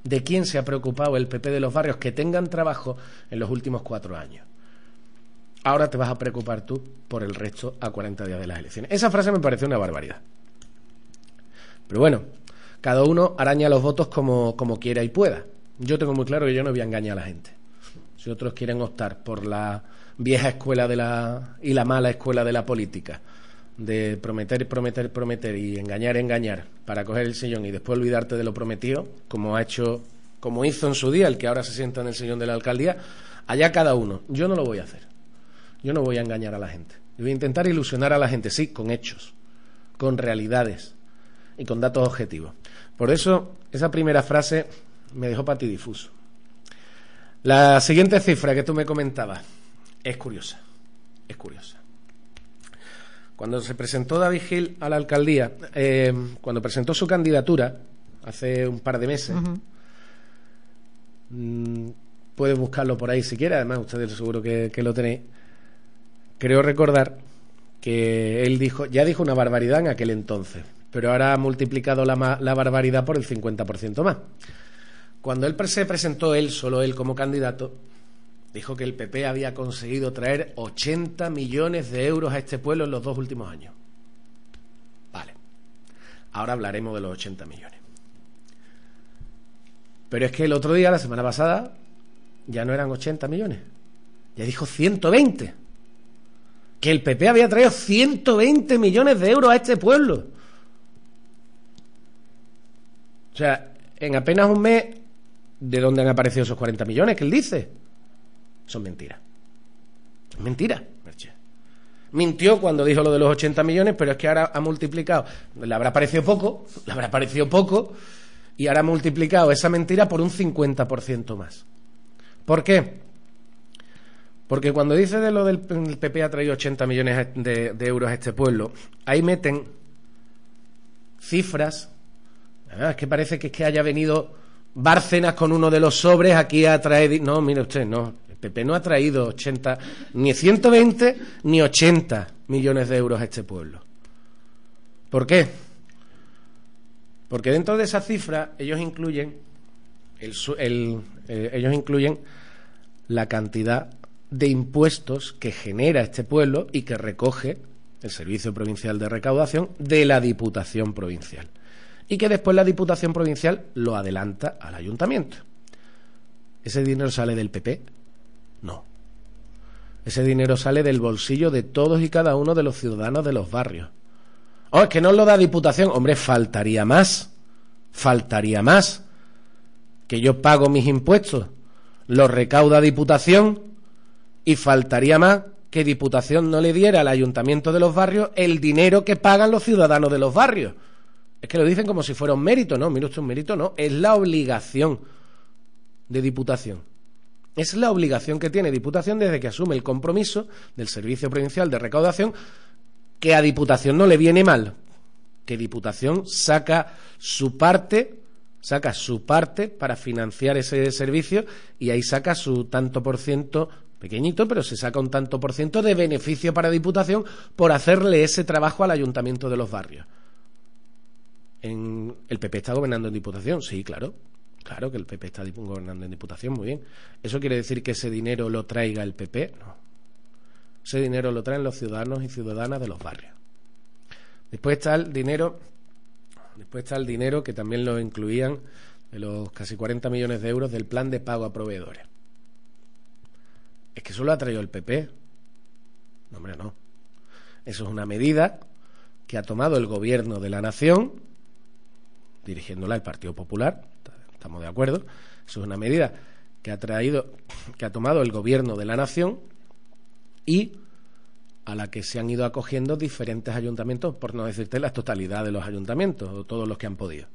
¿De quién se ha preocupado el PP de los barrios que tengan trabajo en los últimos cuatro años? Ahora te vas a preocupar tú por el resto a 40 días de las elecciones. Esa frase me parece una barbaridad. Pero bueno, cada uno araña los votos como, como quiera y pueda. Yo tengo muy claro que yo no voy a engañar a la gente. Si otros quieren optar por la vieja escuela de la y la mala escuela de la política, de prometer, prometer, prometer y engañar, engañar para coger el sillón y después olvidarte de lo prometido, como ha hecho, como hizo en su día el que ahora se sienta en el sillón de la alcaldía, allá cada uno. Yo no lo voy a hacer. Yo no voy a engañar a la gente. Yo voy a intentar ilusionar a la gente, sí, con hechos, con realidades y con datos objetivos. Por eso, esa primera frase me dejó patidifuso. La siguiente cifra que tú me comentabas es curiosa. Es curiosa. Cuando se presentó David Gil a la alcaldía, eh, cuando presentó su candidatura, hace un par de meses, mm, puede buscarlo por ahí si quiere, además ustedes seguro que, lo tenéis. Creo recordar que él dijo, ya dijo una barbaridad en aquel entonces, pero ahora ha multiplicado la, la barbaridad por el 50% más. Cuando él se presentó él, solo él como candidato, Dijo que el PP había conseguido traer 80 millones de euros a este pueblo en los dos últimos años. Vale. Ahora hablaremos de los 80 millones. Pero es que el otro día, la semana pasada, ya no eran 80 millones. Ya dijo 120. Que el PP había traído 120 millones de euros a este pueblo. O sea, en apenas un mes, ¿de dónde han aparecido esos 40 millones que él dice? son mentiras. Mentira, Merche. Mintió cuando dijo lo de los 80 millones, pero es que ahora ha multiplicado. Le habrá parecido poco, le habrá parecido poco, y ahora ha multiplicado esa mentira por un 50% más. ¿Por qué? Porque cuando dice de lo del PP ha traído 80 millones este, de, euros a este pueblo, ahí meten cifras. Ah, es que parece que, es que haya venido Bárcenas con uno de los sobres aquí a traer. No, mire usted, no. PP no ha traído 80, ni 120, ni 80 millones de euros a este pueblo. ¿Por qué? Porque dentro de esa cifra ellos incluyen, eh, ellos incluyen la cantidad de impuestos que genera este pueblo y que recoge el Servicio Provincial de Recaudación de la Diputación Provincial. Y que después la Diputación Provincial lo adelanta al ayuntamiento. Ese dinero sale del PP no. Ese dinero sale del bolsillo de todos y cada uno de los ciudadanos de los barrios. Oh, es que no lo da Diputación. Hombre, faltaría más. Faltaría más. Que yo pago mis impuestos. Lo recauda Diputación. Y faltaría más que Diputación no le diera al Ayuntamiento de los Barrios el dinero que pagan los ciudadanos de los barrios. Es que lo dicen como si fuera un mérito. No, mire usted, un mérito no. Es la obligación de Diputación. Es la obligación que tiene Diputación desde que asume el compromiso del Servicio Provincial de Recaudación, que a Diputación no le viene mal, que Diputación saca su parte saca su parte para financiar ese servicio y ahí saca su tanto por ciento pequeñito, pero se saca un tanto por ciento de beneficio para Diputación por hacerle ese trabajo al Ayuntamiento de los Barrios. el PP está gobernando en Diputación, sí, claro, Claro que el PP está gobernando en Diputación, muy bien. ¿Eso quiere decir que ese dinero lo traiga el PP? No. Ese dinero lo traen los ciudadanos y ciudadanas de los barrios. Después está el dinero, después está el dinero que también lo incluían de los casi 40 millones de euros del plan de pago a proveedores. Es que eso lo ha traído el PP. No, hombre, no. Eso es una medida que ha tomado el gobierno de la nación, dirigiéndola al Partido Popular, estamos de acuerdo, eso es una medida que ha traído, que ha tomado el gobierno de la nación y a la que se han ido acogiendo diferentes ayuntamientos, por no decirte la totalidad de los ayuntamientos, o todos los que han podido.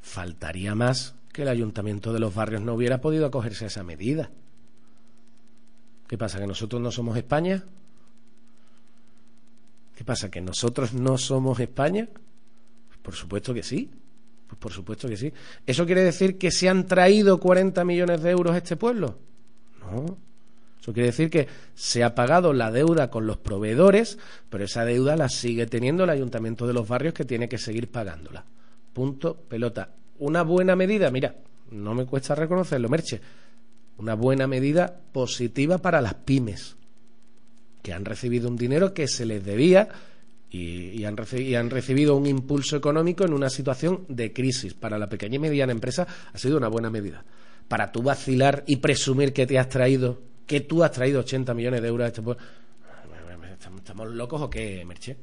Faltaría más que el ayuntamiento de los barrios no hubiera podido acogerse a esa medida. ¿Qué pasa? ¿Que nosotros no somos España? ¿Qué pasa? ¿Que nosotros no somos España? Por supuesto que sí. Pues por supuesto que sí. ¿Eso quiere decir que se han traído 40 millones de euros a este pueblo? No. Eso quiere decir que se ha pagado la deuda con los proveedores, pero esa deuda la sigue teniendo el ayuntamiento de los barrios que tiene que seguir pagándola. Punto, pelota. Una buena medida, mira, no me cuesta reconocerlo, Merche. Una buena medida positiva para las pymes, que han recibido un dinero que se les debía y, han recibido un impulso económico en una situación de crisis. Para la pequeña y mediana empresa ha sido una buena medida. Para tú vacilar y presumir que te has traído, que tú has traído 80 millones de euros a este pueblo. ¿Estamos locos o qué, Merche?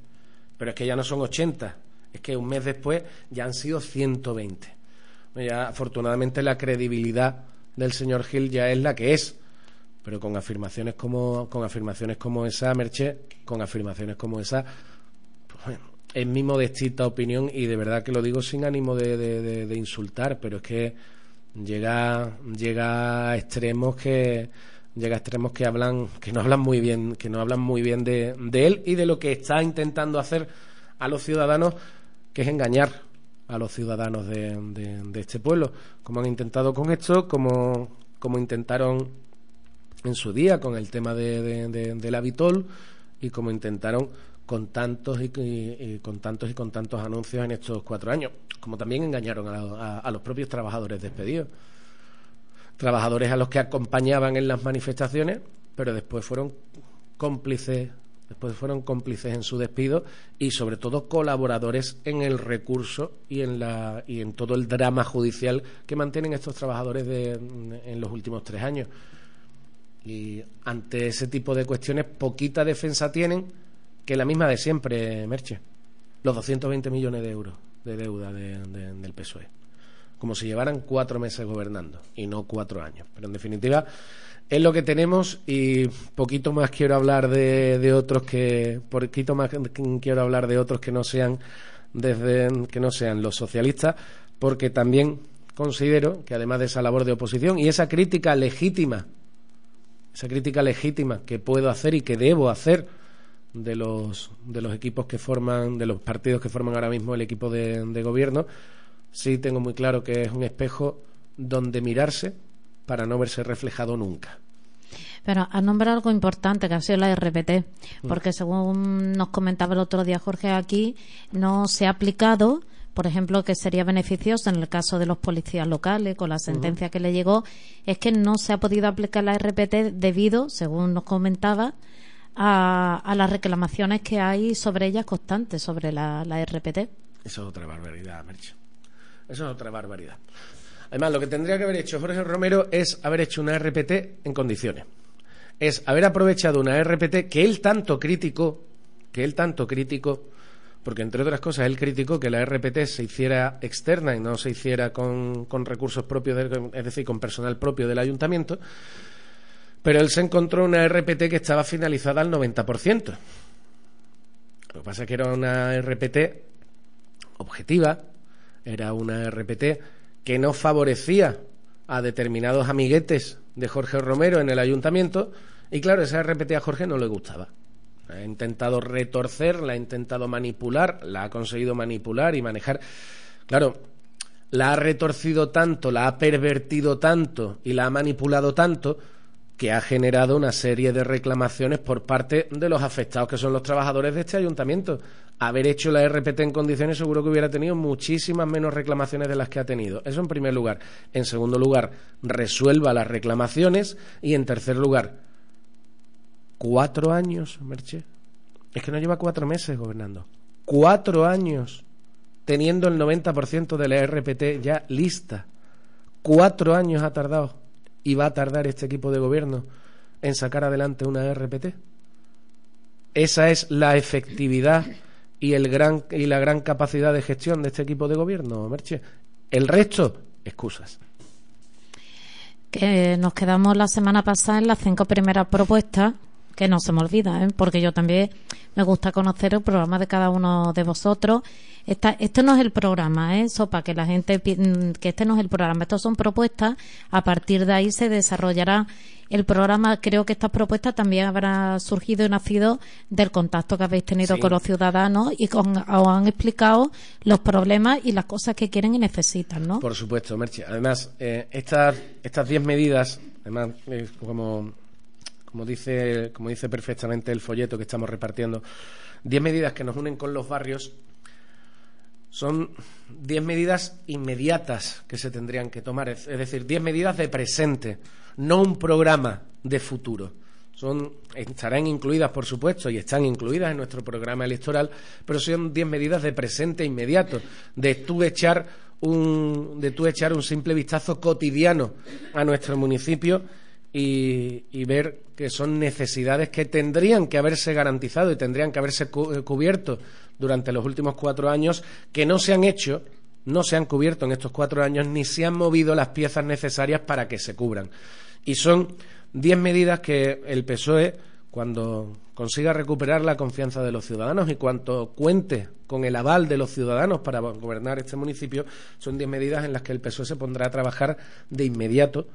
Pero es que ya no son 80, es que un mes después ya han sido 120. Ya, afortunadamente la credibilidad del señor Gil ya es la que es pero con afirmaciones como con afirmaciones como esa Merche con afirmaciones como esa es mi modestita opinión y de verdad que lo digo sin ánimo de, insultar, pero es que llega, llega a extremos que llega extremos que hablan que no hablan muy bien que no hablan muy bien de, él y de lo que está intentando hacer a los ciudadanos que es engañar a los ciudadanos de, este pueblo como han intentado con esto como, como intentaron en su día con el tema de, de, y como intentaron con tantos y, con tantos y con tantos anuncios en estos cuatro años, como también engañaron a, los propios trabajadores despedidos, trabajadores a los que acompañaban en las manifestaciones, pero después fueron cómplices después fueron cómplices en su despido y sobre todo colaboradores en el recurso y en la y en todo el drama judicial que mantienen estos trabajadores en los últimos tres años y ante ese tipo de cuestiones poquita defensa tienen que la misma de siempre, Merche. Los 220 millones de euros de deuda del PSOE. Como si llevaran cuatro meses gobernando y no cuatro años. Pero en definitiva, es lo que tenemos y poquito más quiero hablar de, de otros que. Poquito más quiero hablar de otros que no sean desde que no sean los socialistas, porque también considero que además de esa labor de oposición y esa crítica legítima, esa crítica legítima que puedo hacer y que debo hacer de los, de los equipos que forman, de los partidos que forman ahora mismo el equipo de, de gobierno, sí tengo muy claro que es un espejo donde mirarse para no verse reflejado nunca. Pero a nombrado algo importante que ha sido la RPT, mm. porque según nos comentaba el otro día Jorge aquí, no se ha aplicado, por ejemplo, que sería beneficioso en el caso de los policías locales, con la sentencia que le llegó, es que no se ha podido aplicar la RPT debido, según nos comentaba, a, las reclamaciones que hay sobre ellas constantes, sobre la, RPT. Eso es otra barbaridad, Merche. Eso es otra barbaridad. Además, lo que tendría que haber hecho Jorge Romero es haber hecho una RPT en condiciones. Es haber aprovechado una RPT que él tanto criticó, que él tanto criticó, porque entre otras cosas él criticó que la RPT se hiciera externa y no se hiciera con, recursos propios, es decir, con personal propio del ayuntamiento pero él se encontró una RPT que estaba finalizada al 90%. Lo que pasa es que era una RPT objetiva, era una RPT que no favorecía a determinados amiguetes de Jorge Romero en el ayuntamiento y claro, esa RPT a Jorge no le gustaba. Ha intentado retorcer, la ha intentado manipular, la ha conseguido manipular y manejar. Claro, la ha retorcido tanto, la ha pervertido tanto y la ha manipulado tanto que ha generado una serie de reclamaciones por parte de los afectados, que son los trabajadores de este ayuntamiento. Haber hecho la RPT en condiciones seguro que hubiera tenido muchísimas menos reclamaciones de las que ha tenido. Eso en primer lugar. En segundo lugar, resuelva las reclamaciones. Y en tercer lugar, cuatro años, Merche. Es que no lleva cuatro meses gobernando. Cuatro años teniendo el 90% de la RPT ya lista. Cuatro años ha tardado y va a tardar este equipo de gobierno en sacar adelante una RPT. Esa es la efectividad y, el gran, y la gran capacidad de gestión de este equipo de gobierno, Merche. El resto, excusas. Que nos quedamos la semana pasada en las cinco primeras propuestas que no se me olvida, ¿eh? porque yo también me gusta conocer el programa de cada uno de vosotros. Esta, este no es el programa, ¿eh? para que la gente, mm, que este no es el programa. Estas son propuestas. A partir de ahí se desarrollará el programa. Creo que estas propuestas también habrán surgido y nacido del contacto que habéis tenido con los ciudadanos y con, os han explicado los problemas y las cosas que quieren y necesitan, ¿no? Por supuesto, Merche. Además, eh, estas, estas diez medidas, además, eh, como como dice, como dice perfectamente el folleto que estamos repartiendo, ...diez medidas que nos unen con los barrios son diez medidas inmediatas que se tendrían que tomar, es decir, diez medidas de presente, no un programa de futuro. Son, estarán incluidas, por supuesto, y están incluidas en nuestro programa electoral, pero son diez medidas de presente inmediato, de tú echar un, de tú echar un simple vistazo cotidiano a nuestro municipio y, ver que son necesidades que tendrían que haberse garantizado y tendrían que haberse eh, cubierto durante los últimos cuatro años, que no se han hecho, no se han cubierto en estos cuatro años, ni se han movido las piezas necesarias para que se cubran. Y son diez medidas que el PSOE, cuando consiga recuperar la confianza de los ciudadanos y cuanto cuente con el aval de los ciudadanos para gobernar este municipio, son diez medidas en las que el PSOE se pondrá a trabajar de inmediato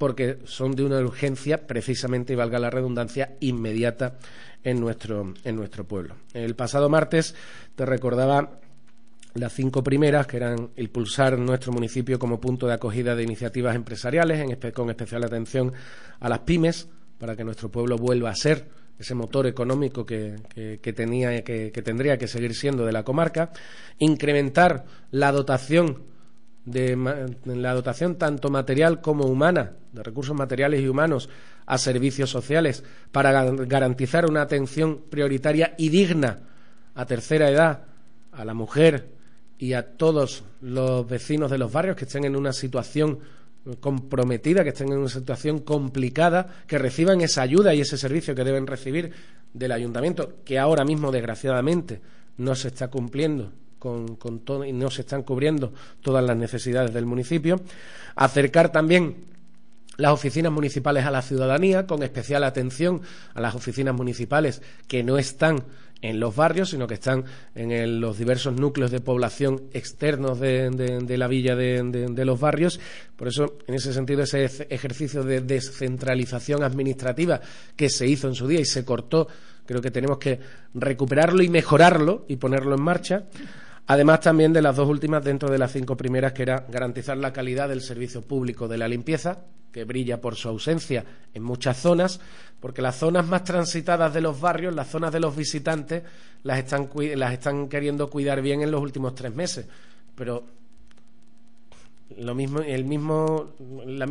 porque son de una urgencia, precisamente, y valga la redundancia, inmediata en nuestro, en nuestro pueblo. El pasado martes te recordaba las cinco primeras, que eran impulsar nuestro municipio como punto de acogida de iniciativas empresariales, con especial atención a las pymes, para que nuestro pueblo vuelva a ser ese motor económico que, tenía, que, tendría que seguir siendo de la comarca, incrementar la dotación de la dotación tanto material como humana, de recursos materiales y humanos, a servicios sociales, para garantizar una atención prioritaria y digna a tercera edad, a la mujer y a todos los vecinos de los barrios que estén en una situación comprometida, que estén en una situación complicada, que reciban esa ayuda y ese servicio que deben recibir del ayuntamiento, que ahora mismo, desgraciadamente, no se está cumpliendo con, y no se están cubriendo todas las necesidades del municipio. Acercar también las oficinas municipales a la ciudadanía, con especial atención a las oficinas municipales que no están en los barrios, sino que están en los diversos núcleos de población externos de, la villa de, los barrios. Por eso, en ese sentido, ese ejercicio de descentralización administrativa que se hizo en su día y se cortó, creo que tenemos que recuperarlo y mejorarlo y ponerlo en marcha. Además también de las dos últimas dentro de las cinco primeras, que era garantizar la calidad del servicio público de la limpieza, que brilla por su ausencia en muchas zonas, porque las zonas más transitadas de los barrios, las zonas de los visitantes, las están, queriendo cuidar bien en los últimos tres meses. Pero lo mismo, los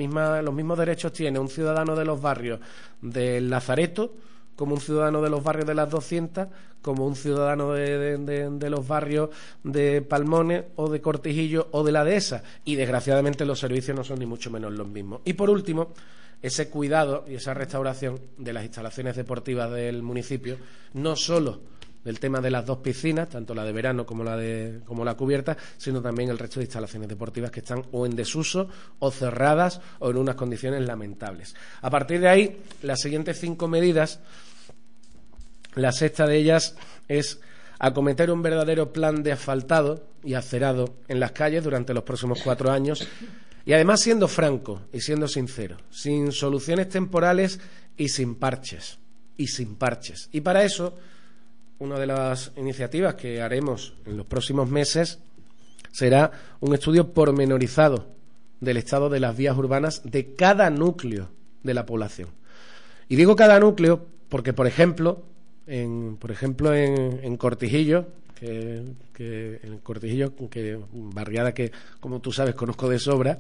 mismos derechos tiene un ciudadano de los barrios del Lazareto como un ciudadano de los barrios de las 200, como un ciudadano de, los barrios de Palmones o de Cortijillo o de la Dehesa. Y desgraciadamente los servicios no son ni mucho menos los mismos. Y por último, ese cuidado y esa restauración de las instalaciones deportivas del municipio, no solo del tema de las dos piscinas, tanto la de verano como la de como la cubierta, sino también el resto de instalaciones deportivas que están o en desuso o cerradas o en unas condiciones lamentables. A partir de ahí, las siguientes cinco medidas la sexta de ellas es acometer un verdadero plan de asfaltado y acerado en las calles durante los próximos cuatro años y además siendo franco y siendo sincero, sin soluciones temporales y sin parches. Y sin parches. Y para eso, una de las iniciativas que haremos en los próximos meses será un estudio pormenorizado del estado de las vías urbanas de cada núcleo de la población. Y digo cada núcleo porque, por ejemplo, por ejemplo, en, en Cortijillo, que, en Cortijillo, que barriada que, como tú sabes, conozco de sobra,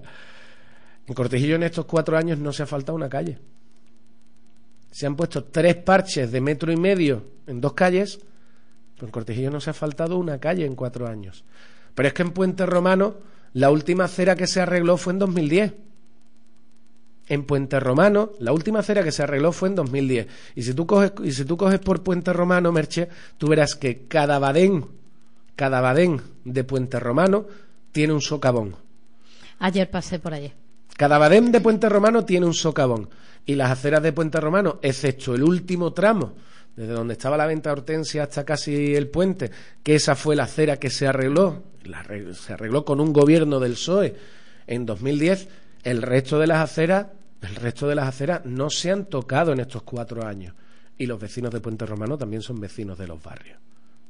en Cortijillo en estos cuatro años no se ha faltado una calle. Se han puesto tres parches de metro y medio en dos calles, pero en Cortijillo no se ha faltado una calle en cuatro años. Pero es que en Puente Romano la última cera que se arregló fue en 2010 en Puente Romano, la última acera que se arregló fue en 2010. Y si tú coges, y si tú coges por Puente Romano, Merche, tú verás que cada badén, cada badén de Puente Romano tiene un socavón. Ayer pasé por allí. Cada badén de Puente Romano tiene un socavón. Y las aceras de Puente Romano, excepto el último tramo, desde donde estaba la venta Hortensia hasta casi el puente, que esa fue la acera que se arregló, se arregló con un gobierno del PSOE en 2010, el resto de las aceras el resto de las aceras no se han tocado en estos cuatro años. Y los vecinos de Puente Romano también son vecinos de los barrios.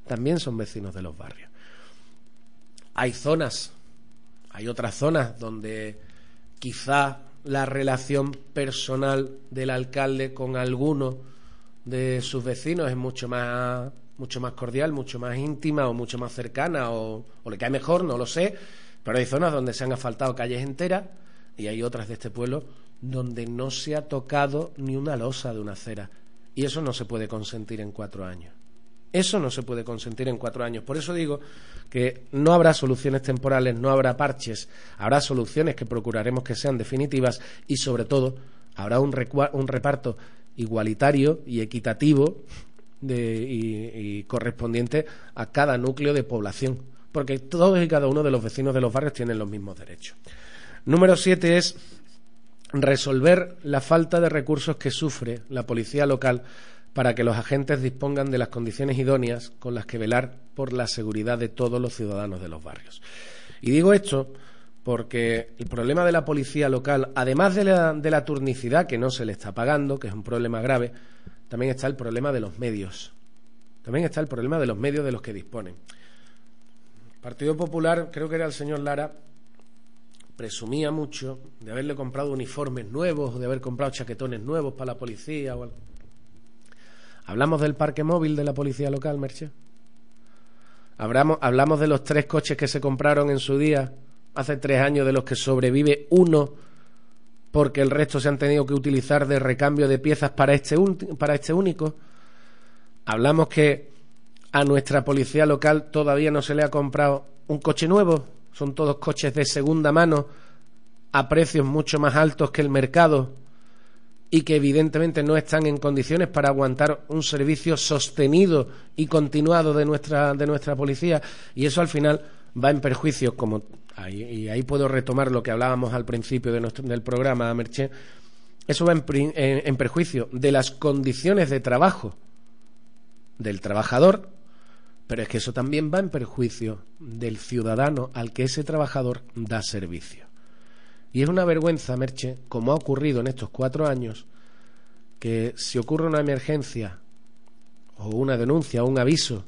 También son vecinos de los barrios. Hay zonas, hay otras zonas donde quizá la relación personal del alcalde con alguno de sus vecinos es mucho más mucho más cordial, mucho más íntima o mucho más cercana o, o, le cae mejor, no lo sé, pero hay zonas donde se han asfaltado calles enteras y hay otras de este pueblo donde no se ha tocado ni una losa de una acera. Y eso no se puede consentir en cuatro años. Eso no se puede consentir en cuatro años. Por eso digo que no habrá soluciones temporales, no habrá parches, habrá soluciones que procuraremos que sean definitivas y sobre todo habrá un, reparto igualitario y equitativo y correspondiente a cada núcleo de población. Porque todos y cada uno de los vecinos de los barrios tienen los mismos derechos. Número siete es resolver la falta de recursos que sufre la policía local para que los agentes dispongan de las condiciones idóneas con las que velar por la seguridad de todos los ciudadanos de los barrios. Y digo esto porque el problema de la policía local, además de la, de la turnicidad que no se le está pagando, que es un problema grave, también está el problema de los medios. También está el problema de los medios de los que disponen. Partido Popular, creo que era el señor Lara, presumía mucho de haberle comprado uniformes nuevos, de haber comprado chaquetones nuevos para la policía Hablamos del parque móvil de la policía local, Merche. Hablamos, de los tres coches que se compraron en su día, hace tres años, de los que sobrevive uno porque el resto se han tenido que utilizar de recambio de piezas para este, para este único. Hablamos que a nuestra policía local todavía no se le ha comprado un coche nuevo, son todos coches de segunda mano a precios mucho más altos que el mercado y que evidentemente no están en condiciones para aguantar un servicio sostenido y continuado de nuestra, de nuestra policía. Y eso al final va en perjuicio, como y ahí puedo retomar lo que hablábamos al principio del programa, Merche, eso va en perjuicio de las condiciones de trabajo del trabajador pero es que eso también va en perjuicio del ciudadano al que ese trabajador da servicio. Y es una vergüenza, Merche, como ha ocurrido en estos cuatro años, que si ocurre una emergencia o una denuncia o un aviso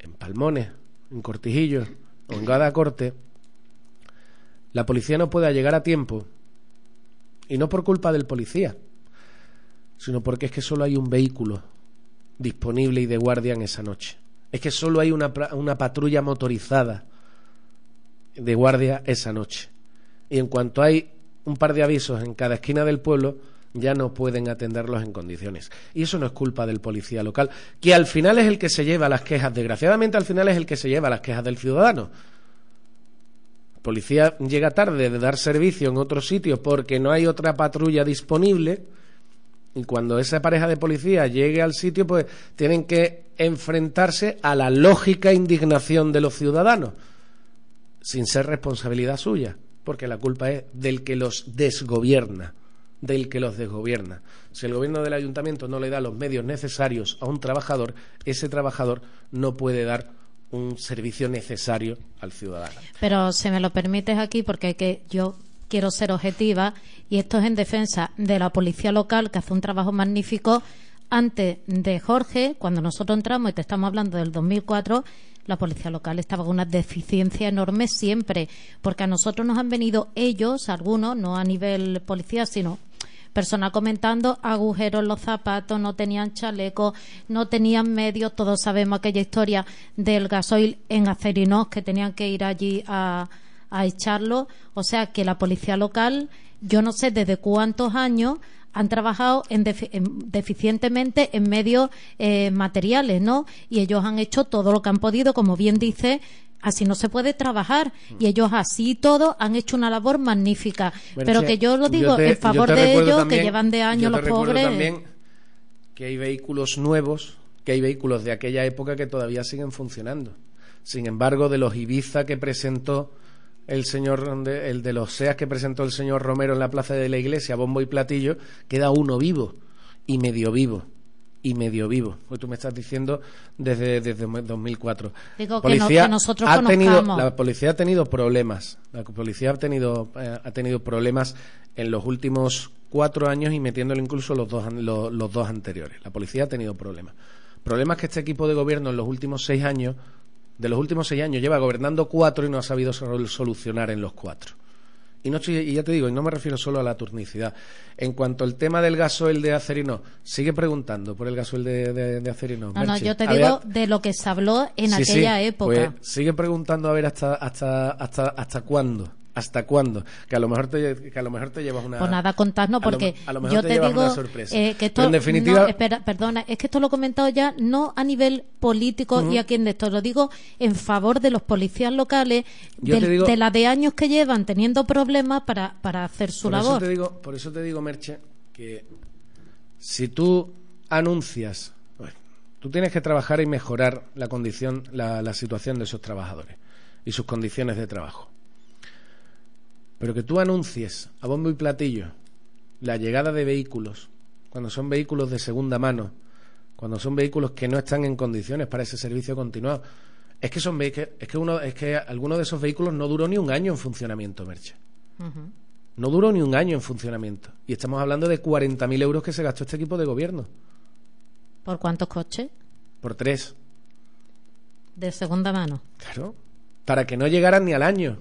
en Palmones, en Cortijillos o en Gada Corte, la policía no pueda llegar a tiempo. Y no por culpa del policía, sino porque es que solo hay un vehículo disponible y de guardia en esa noche. Es que solo hay una, patrulla motorizada de guardia esa noche. Y en cuanto hay un par de avisos en cada esquina del pueblo, ya no pueden atenderlos en condiciones. Y eso no es culpa del policía local, que al final es el que se lleva las quejas. Desgraciadamente al final es el que se lleva las quejas del ciudadano. El policía llega tarde de dar servicio en otro sitio porque no hay otra patrulla disponible y cuando esa pareja de policía llegue al sitio, pues tienen que enfrentarse a la lógica indignación de los ciudadanos, sin ser responsabilidad suya, porque la culpa es del que los desgobierna, del que los desgobierna. Si el gobierno del ayuntamiento no le da los medios necesarios a un trabajador, ese trabajador no puede dar un servicio necesario al ciudadano. Pero si me lo permites aquí, porque hay que yo quiero ser objetiva y esto es en defensa de la policía local que hace un trabajo magnífico. Antes de Jorge, cuando nosotros entramos y te estamos hablando del 2004, la policía local estaba con una deficiencia enorme siempre, porque a nosotros nos han venido ellos, algunos, no a nivel policía, sino personas comentando agujeros en los zapatos, no tenían chalecos... no tenían medios, todos sabemos aquella historia del gasoil en Acerinos que tenían que ir allí a, a echarlo. O sea que la policía local, yo no sé desde cuántos años han trabajado en deficientemente en medios eh, materiales, ¿no? Y ellos han hecho todo lo que han podido, como bien dice, así no se puede trabajar y ellos así todo han hecho una labor magnífica pero que yo lo digo en favor de ellos que llevan de años los pobres también que hay vehículos nuevos que hay vehículos de aquella época que todavía siguen funcionando sin embargo de los Ibiza que presentó el señor el de los SEAS que presentó el señor Romero en la plaza de la iglesia, bombo y platillo, queda uno vivo y medio vivo y medio vivo. Pues tú me estás diciendo desde, desde 2004. Digo que, la policía ha tenido problemas. La policía ha tenido, eh, ha tenido problemas en los últimos cuatro años y metiéndole incluso los dos, los dos anteriores. La policía ha tenido problemas. Problemas que este equipo de gobierno en los últimos seis años de los últimos seis años lleva gobernando cuatro y no ha sabido solucionar en los cuatro. Y, no, y ya te digo, y no me refiero solo a la turnicidad. En cuanto al tema del gasoil de acerino, sigue preguntando por el gasoil de, de, acerino. No, no, yo te digo de lo que se habló en aquella pues época. sigue preguntando a ver hasta, hasta, hasta, hasta cuándo. ¿Hasta cuándo? Que a lo mejor te, que a lo mejor te llevas una. Pues nada, no porque yo te, digo eh, que en definitiva. espera, perdona, es que esto lo he comentado ya no a nivel político y a quien de esto, lo digo en favor de los policías locales, de la de años que llevan teniendo problemas para, para hacer su labor. digo, por eso te digo, Merche, que si tú anuncias. Pues, tú tienes que trabajar y mejorar la condición, la situación de esos trabajadores y sus condiciones de trabajo pero que tú anuncies a bombo y platillo la llegada de vehículos, cuando son vehículos de segunda mano, cuando son vehículos que no están en condiciones para ese servicio continuado, es que son es que uno es que alguno de esos vehículos no duró ni un año en funcionamiento, Merche. No duró ni un año en funcionamiento. Y estamos hablando de 40.000 euros que se gastó este equipo de gobierno. ¿Por cuántos coches? Por tres. De segunda mano. Claro. Para que no llegaran ni al año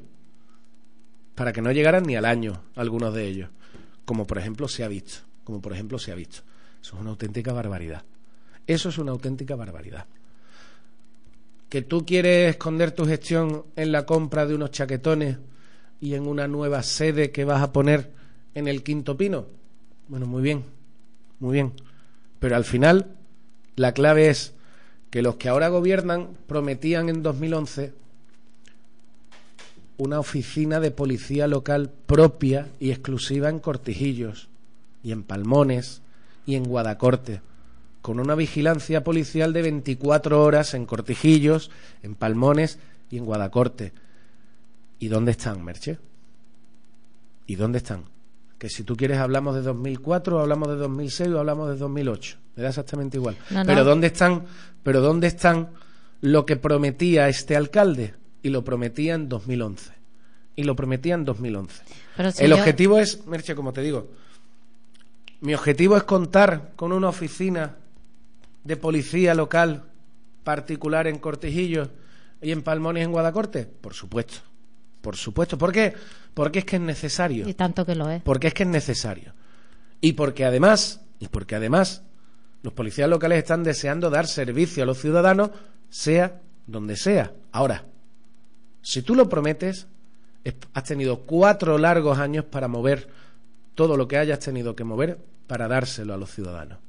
para que no llegaran ni al año algunos de ellos, como por ejemplo se ha visto, como por ejemplo se ha visto. Eso es una auténtica barbaridad. Eso es una auténtica barbaridad. Que tú quieres esconder tu gestión en la compra de unos chaquetones y en una nueva sede que vas a poner en el Quinto Pino. Bueno, muy bien, muy bien. Pero al final, la clave es que los que ahora gobiernan prometían en 2011 una oficina de policía local propia y exclusiva en Cortijillos y en Palmones y en Guadacorte, con una vigilancia policial de 24 horas en Cortijillos, en Palmones y en Guadacorte. ¿Y dónde están, Merche? ¿Y dónde están? Que si tú quieres hablamos de 2004, hablamos de 2006 o hablamos de 2008. Me da exactamente igual. Pero ¿dónde están? Pero ¿dónde están lo que prometía este alcalde? y lo prometía en 2011. Y lo prometía en 2011. el objetivo es, Merche, como te digo, mi objetivo es contar con una oficina de policía local particular en Cortejillo y en Palmones en Guadacorte? Por supuesto. Por supuesto. ¿Por qué? Porque es que es necesario. Y tanto que lo es. Porque es que es necesario. Y porque además, y porque además, los policías locales están deseando dar servicio a los ciudadanos, sea donde sea. Ahora, si tú lo prometes, has tenido cuatro largos años para mover todo lo que hayas tenido que mover para dárselo a los ciudadanos.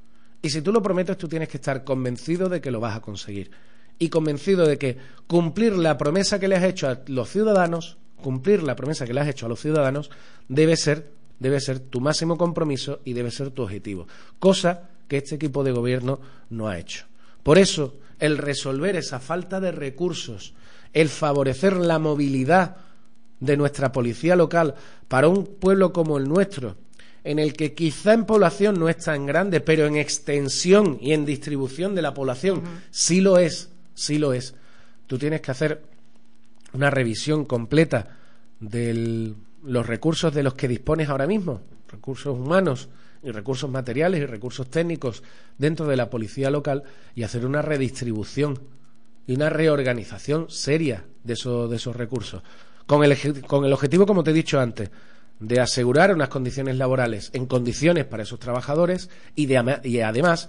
Y si tú lo prometes, tú tienes que estar convencido de que lo vas a conseguir. Y convencido de que cumplir la promesa que le has hecho a los ciudadanos, cumplir la promesa que le has hecho a los ciudadanos, debe ser, debe ser tu máximo compromiso y debe ser tu objetivo. Cosa que este equipo de gobierno no ha hecho. Por eso, el resolver esa falta de recursos el favorecer la movilidad de nuestra policía local para un pueblo como el nuestro, en el que quizá en población no es tan grande, pero en extensión y en distribución de la población sí lo es, sí lo es. Tú tienes que hacer una revisión completa de los recursos de los que dispones ahora mismo, recursos humanos y recursos materiales y recursos técnicos dentro de la policía local y hacer una redistribución y una reorganización seria de esos, recursos. Con el, con el objetivo, como te he dicho antes, de asegurar unas condiciones laborales en condiciones para esos trabajadores y, y además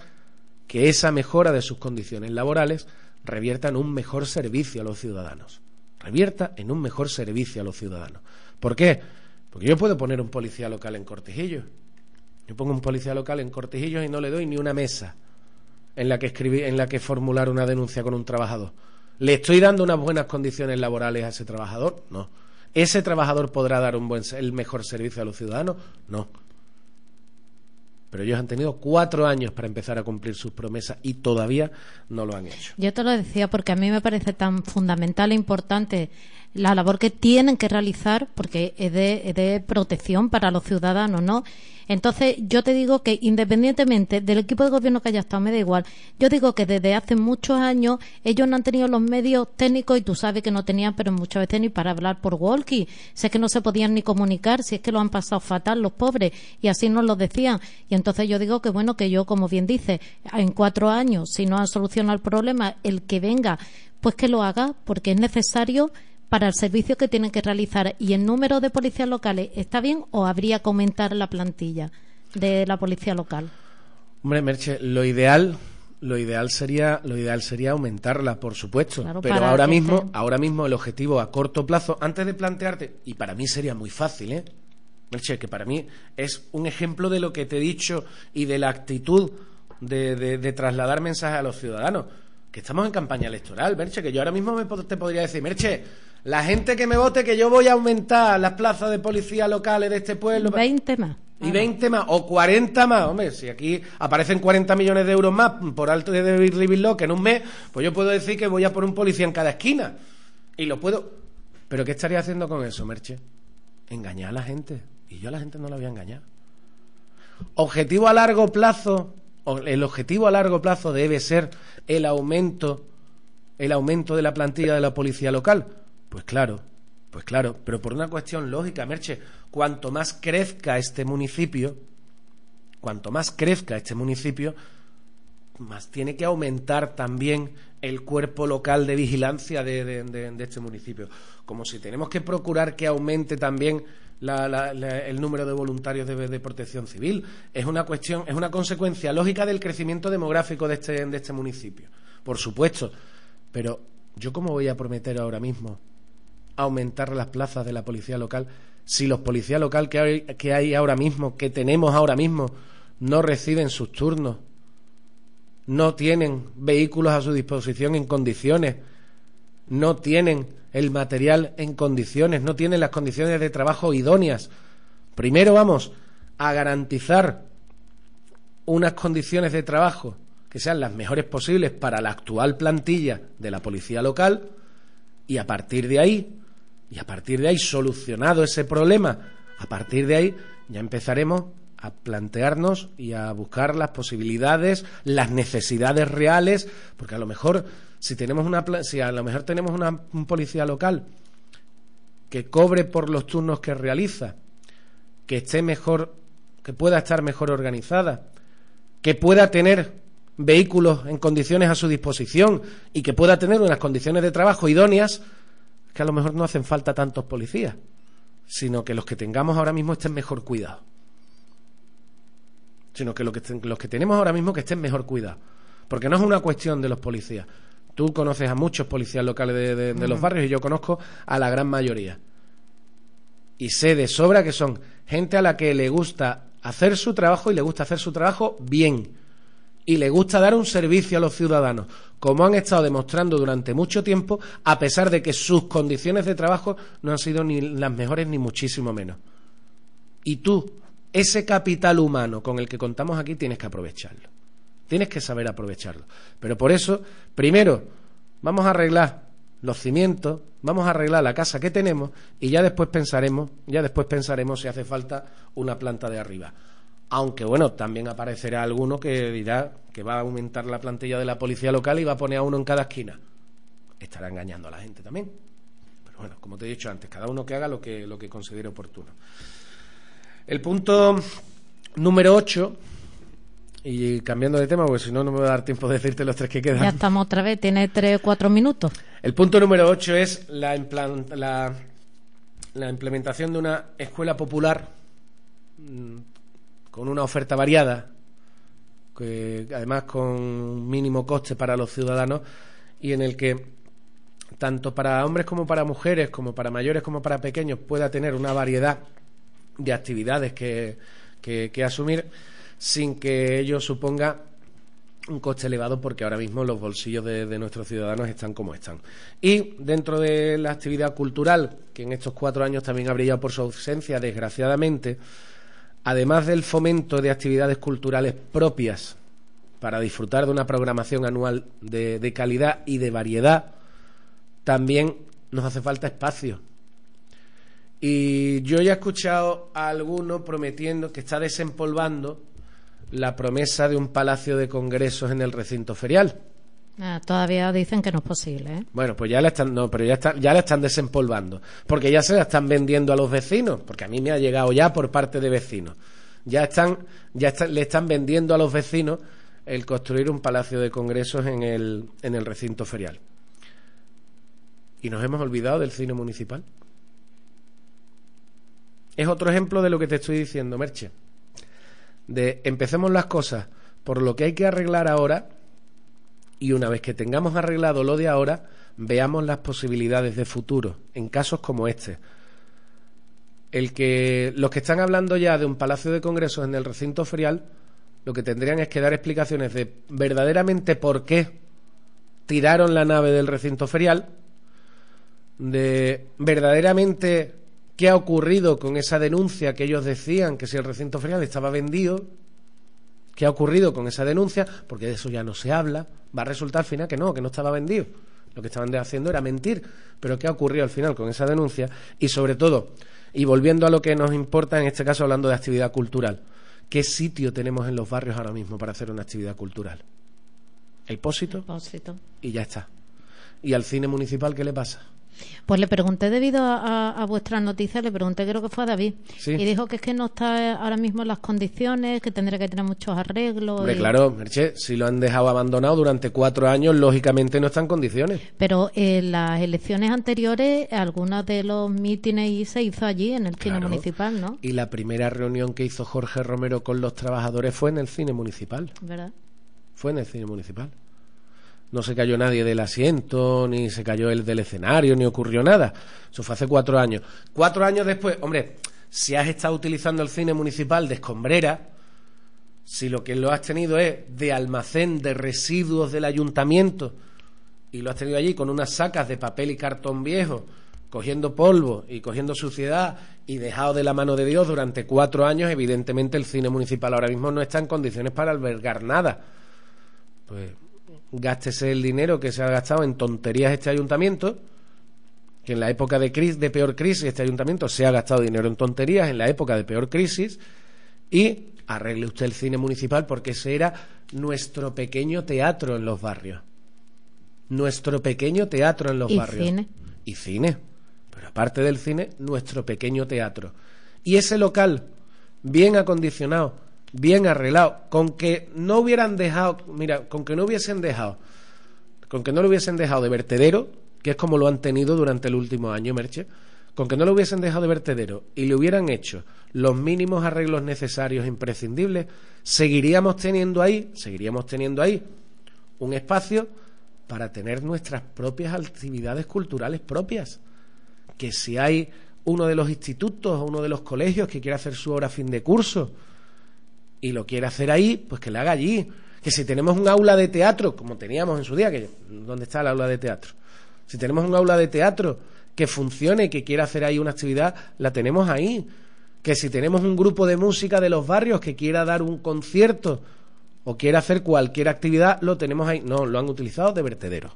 que esa mejora de sus condiciones laborales revierta en un mejor servicio a los ciudadanos. Revierta en un mejor servicio a los ciudadanos. ¿Por qué? Porque yo puedo poner un policía local en Cortejillo. Yo pongo un policía local en Cortijillos y no le doy ni una mesa en la que en la que formular una denuncia con un trabajador. ¿Le estoy dando unas buenas condiciones laborales a ese trabajador? No. ¿Ese trabajador podrá dar un buen, el mejor servicio a los ciudadanos? No. Pero ellos han tenido cuatro años para empezar a cumplir sus promesas y todavía no lo han hecho. Yo te lo decía porque a mí me parece tan fundamental e importante la labor que tienen que realizar, porque es de, protección para los ciudadanos, ¿no? Entonces, yo te digo que independientemente del equipo de gobierno que haya estado, me da igual, yo digo que desde hace muchos años ellos no han tenido los medios técnicos y tú sabes que no tenían, pero muchas veces ni para hablar por walkie, si es que no se podían ni comunicar, si es que lo han pasado fatal los pobres y así nos lo decían. Y entonces yo digo que bueno, que yo, como bien dice, en cuatro años, si no han solucionado el problema, el que venga pues que lo haga porque es necesario para el servicio que tienen que realizar y el número de policías locales está bien o habría que aumentar la plantilla de la policía local? Hombre, Merche, lo ideal, lo ideal sería, lo ideal sería aumentarla, por supuesto. pero ahora mismo, ahora mismo el objetivo a corto plazo, antes de plantearte, y para mí sería muy fácil, ¿eh? Merche, que para mí es un ejemplo de lo que te he dicho y de la actitud de, trasladar mensajes a los ciudadanos. Que estamos en campaña electoral, Merche, que yo ahora mismo te podría decir, Merche, la gente que me vote, que yo voy a aumentar las plazas de policía locales de este pueblo. 20 más. Y 20 más, o 40 más, hombre, si aquí aparecen 40 millones de euros más por alto de Living que en un mes, pues yo puedo decir que voy a poner un policía en cada esquina. Y lo puedo. Pero ¿qué estaría haciendo con eso, Merche? Engañar a la gente. Y yo a la gente no la voy a engañar. Objetivo a largo plazo, el objetivo a largo plazo debe ser el aumento, el aumento de la plantilla de la policía local. Pues claro, pues claro, pero por una cuestión lógica, Merche, cuanto más crezca este municipio, cuanto más crezca este municipio, más tiene que aumentar también el cuerpo local de vigilancia de, este municipio. Como si tenemos que procurar que aumente también el número de voluntarios de, protección civil. Es una cuestión, es una consecuencia lógica del crecimiento demográfico de este, de este municipio, por supuesto. Pero yo cómo voy a prometer ahora mismo aumentar las plazas de la policía local si los policías local que que hay ahora mismo, que tenemos ahora mismo, no reciben sus turnos, no tienen vehículos a su disposición en condiciones, no tienen el material en condiciones, no tienen las condiciones de trabajo idóneas. Primero vamos a garantizar unas condiciones de trabajo que sean las mejores posibles para la actual plantilla de la policía local y a partir de ahí y a partir de ahí, solucionado ese problema, a partir de ahí ya empezaremos a plantearnos y a buscar las posibilidades, las necesidades reales, porque a lo mejor si tenemos una a lo mejor tenemos una un policía local que cobre por los turnos que realiza, que esté mejor, que pueda estar mejor organizada, que pueda tener vehículos en condiciones a su disposición y que pueda tener unas condiciones de trabajo idóneas que a lo mejor no hacen falta tantos policías, sino que los que tengamos ahora mismo estén mejor cuidados. Sino que, los que tenemos ahora mismo que estén mejor cuidados. Porque no es una cuestión de los policías. Tú conoces a muchos policías locales de, los barrios y yo conozco a la gran mayoría. Y sé de sobra que son gente a la que le gusta hacer su trabajo y le gusta hacer su trabajo bien y le gusta dar un servicio a los ciudadanos, como han estado demostrando durante mucho tiempo, a pesar de que sus condiciones de trabajo no han sido ni las mejores ni muchísimo menos. Y tú, ese capital humano con el que contamos aquí, tienes que aprovecharlo. Tienes que saber aprovecharlo. Pero por eso, primero, vamos a arreglar los cimientos, vamos a arreglar la casa que tenemos y ya después pensaremos, ya después pensaremos si hace falta una planta de arriba. Aunque bueno, también aparecerá alguno que dirá que va a aumentar la plantilla de la policía local y va a poner a uno en cada esquina. Estará engañando a la gente también. Pero bueno, como te he dicho antes, cada uno que haga lo que, lo que considere oportuno. El punto número 8, y cambiando de tema, porque si no, no me voy a dar tiempo de decirte los tres que quedan. Ya estamos otra vez, tiene tres o cuatro minutos. El punto número ocho es la, la implementación de una escuela popular mm, con una oferta variada, que además con mínimo coste para los ciudadanos, y en el que tanto para hombres como para mujeres, como para mayores como para pequeños, pueda tener una variedad de actividades que, asumir sin que ello suponga un coste elevado porque ahora mismo los bolsillos de, de, nuestros ciudadanos están como están. Y dentro de la actividad cultural, que en estos cuatro años también ha brillado por su ausencia, desgraciadamente, Además del fomento de actividades culturales propias para disfrutar de una programación anual de, calidad y de variedad, también nos hace falta espacio. Y yo ya he escuchado a alguno prometiendo que está desempolvando la promesa de un palacio de congresos en el recinto ferial. Ah, todavía dicen que no es posible. ¿eh? Bueno, pues ya la están, no, pero ya ya la están desempolvando, porque ya se la están vendiendo a los vecinos, porque a mí me ha llegado ya por parte de vecinos. Ya están, ya le están vendiendo a los vecinos el construir un palacio de congresos en el, en el recinto ferial. Y nos hemos olvidado del cine municipal. Es otro ejemplo de lo que te estoy diciendo, Merche. De empecemos las cosas por lo que hay que arreglar ahora y una vez que tengamos arreglado lo de ahora, veamos las posibilidades de futuro en casos como este. El que los que están hablando ya de un palacio de congresos en el recinto ferial... lo que tendrían es que dar explicaciones de verdaderamente por qué tiraron la nave del recinto ferial, de verdaderamente qué ha ocurrido con esa denuncia que ellos decían que si el recinto ferial estaba vendido, qué ha ocurrido con esa denuncia, porque de eso ya no se habla, va a resultar al final que no, que no estaba vendido. Lo que estaban haciendo era mentir, pero qué ha ocurrido al final con esa denuncia y sobre todo, y volviendo a lo que nos importa, en este caso hablando de actividad cultural, ¿qué sitio tenemos en los barrios ahora mismo para hacer una actividad cultural? El pósito. El pósito. Y ya está. ¿Y al cine municipal qué le pasa? Pues le pregunté, debido a, vuestras noticias, le pregunté, creo que fue a David, y dijo que es que no está ahora mismo en las condiciones, que tendría que tener muchos arreglos. Hombre, claro, Merche, si lo han dejado abandonado durante cuatro años, lógicamente no está en condiciones. Pero en eh, las elecciones anteriores, algunos de los mítines se hizo allí, en el cine municipal, ¿no? Y la primera reunión que hizo Jorge Romero con los trabajadores fue en el cine municipal. ¿Verdad? Fue en el cine municipal no se cayó nadie del asiento, ni se cayó el del escenario, ni ocurrió nada. Eso fue hace cuatro años. Cuatro años después, hombre, si has estado utilizando el cine municipal de escombrera, si lo que lo has tenido es de almacén de residuos del ayuntamiento, y lo has tenido allí con unas sacas de papel y cartón viejo, cogiendo polvo y cogiendo suciedad y dejado de la mano de Dios durante cuatro años, evidentemente el cine municipal ahora mismo no está en condiciones para albergar nada. Pues gástese el dinero que se ha gastado en tonterías este ayuntamiento, que en la época de, crisis, de peor crisis este ayuntamiento se ha gastado dinero en tonterías, en la época de peor crisis, y arregle usted el cine municipal porque ese era nuestro pequeño teatro en los barrios. Nuestro pequeño teatro en los ¿Y barrios. Cine? Y cine. Pero aparte del cine, nuestro pequeño teatro. Y ese local, bien acondicionado, bien arreglado. Con que no hubieran dejado, mira, con que no hubiesen dejado, con que no lo hubiesen dejado de vertedero, que es como lo han tenido durante el último año, Merche, con que no lo hubiesen dejado de vertedero y le hubieran hecho los mínimos arreglos necesarios, imprescindibles, seguiríamos teniendo ahí, seguiríamos teniendo ahí un espacio para tener nuestras propias actividades culturales propias. Que si hay uno de los institutos o uno de los colegios que quiera hacer su obra a fin de curso, y lo quiere hacer ahí, pues que lo haga allí. Que si tenemos un aula de teatro, como teníamos en su día, que ¿dónde está el aula de teatro? Si tenemos un aula de teatro que funcione, que quiera hacer ahí una actividad, la tenemos ahí. Que si tenemos un grupo de música de los barrios que quiera dar un concierto o quiera hacer cualquier actividad, lo tenemos ahí. No, lo han utilizado de vertedero.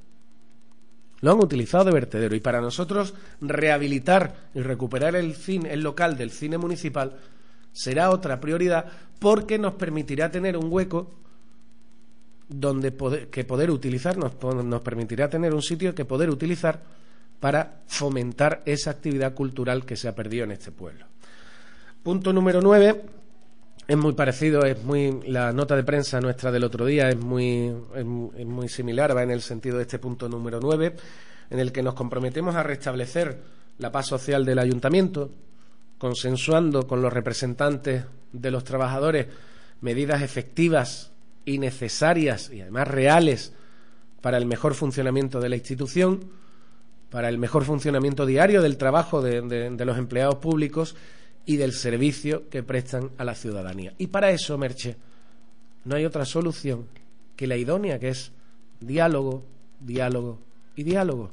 Lo han utilizado de vertedero. Y para nosotros, rehabilitar y recuperar el, cine, el local del cine municipal será otra prioridad porque nos permitirá tener un hueco donde que poder utilizar, nos, permitirá tener un sitio que poder utilizar para fomentar esa actividad cultural que se ha perdido en este pueblo. Punto número nueve Es muy parecido, es muy la nota de prensa nuestra del otro día es muy es muy similar, va en el sentido de este punto número nueve en el que nos comprometemos a restablecer la paz social del ayuntamiento, consensuando con los representantes de los trabajadores medidas efectivas y necesarias y además reales para el mejor funcionamiento de la institución, para el mejor funcionamiento diario del trabajo de, los empleados públicos y del servicio que prestan a la ciudadanía. Y para eso, Merche, no hay otra solución que la idónea, que es diálogo, diálogo y diálogo.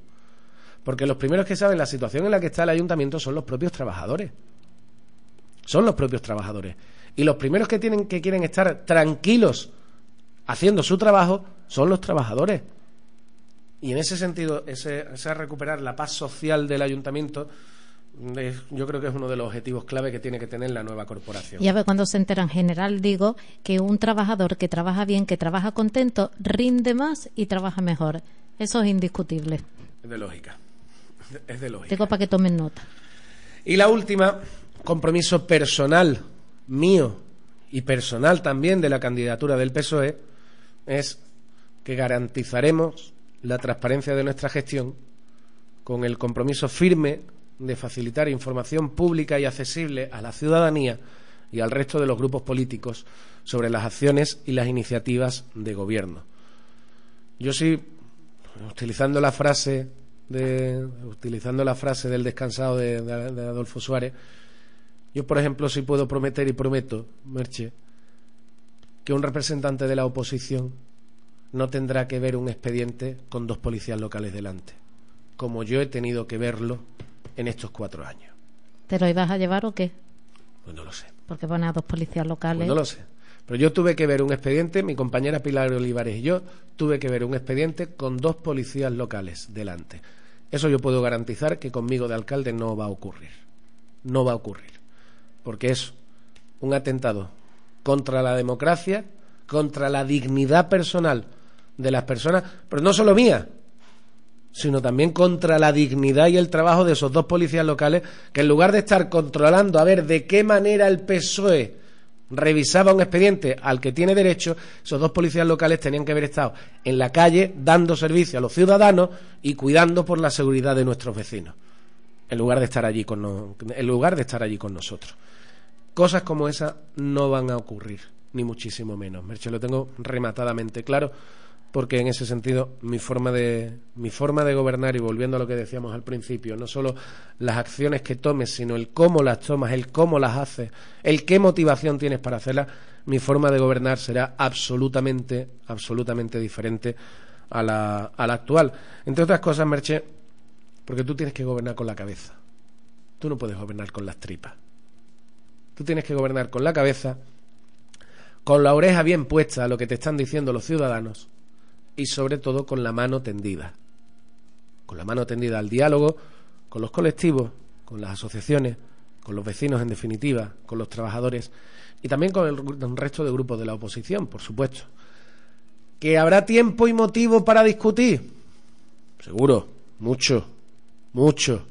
Porque los primeros que saben la situación en la que está el ayuntamiento son los propios trabajadores son los propios trabajadores. Y los primeros que tienen que quieren estar tranquilos haciendo su trabajo son los trabajadores. Y en ese sentido, ese, recuperar la paz social del ayuntamiento yo creo que es uno de los objetivos clave que tiene que tener la nueva corporación. Ya ve cuando se entera en general, digo que un trabajador que trabaja bien, que trabaja contento, rinde más y trabaja mejor. Eso es indiscutible. Es de lógica. Es de lógica. para que tomen nota. Y la última, compromiso personal mío y personal también de la candidatura del PSOE es que garantizaremos la transparencia de nuestra gestión con el compromiso firme de facilitar información pública y accesible a la ciudadanía y al resto de los grupos políticos sobre las acciones y las iniciativas de gobierno. Yo sí, utilizando la frase de, utilizando la frase del descansado de, de Adolfo Suárez, yo, por ejemplo, sí puedo prometer y prometo, Merche, que un representante de la oposición no tendrá que ver un expediente con dos policías locales delante, como yo he tenido que verlo en estos cuatro años. ¿Te lo ibas a llevar o qué? Pues no lo sé. Porque van a dos policías locales. Pues no lo sé. Pero yo tuve que ver un expediente, mi compañera Pilar Olivares y yo tuve que ver un expediente con dos policías locales delante. Eso yo puedo garantizar que conmigo de alcalde no va a ocurrir. No va a ocurrir porque es un atentado contra la democracia, contra la dignidad personal de las personas, pero no solo mía, sino también contra la dignidad y el trabajo de esos dos policías locales que en lugar de estar controlando a ver de qué manera el PSOE revisaba un expediente al que tiene derecho, esos dos policías locales tenían que haber estado en la calle dando servicio a los ciudadanos y cuidando por la seguridad de nuestros vecinos, en lugar de estar allí con, en lugar de estar allí con nosotros. Cosas como esa no van a ocurrir, ni muchísimo menos. Merche, lo tengo rematadamente claro, porque en ese sentido mi forma de mi forma de gobernar y volviendo a lo que decíamos al principio, no solo las acciones que tomes, sino el cómo las tomas, el cómo las haces, el qué motivación tienes para hacerlas, mi forma de gobernar será absolutamente absolutamente diferente a la, a la actual. Entre otras cosas, Merche, porque tú tienes que gobernar con la cabeza. Tú no puedes gobernar con las tripas. Tú tienes que gobernar con la cabeza, con la oreja bien puesta a lo que te están diciendo los ciudadanos y sobre todo con la mano tendida. Con la mano tendida al diálogo, con los colectivos, con las asociaciones, con los vecinos en definitiva, con los trabajadores y también con el resto de grupos de la oposición, por supuesto. ¿Que habrá tiempo y motivo para discutir? Seguro, mucho, mucho,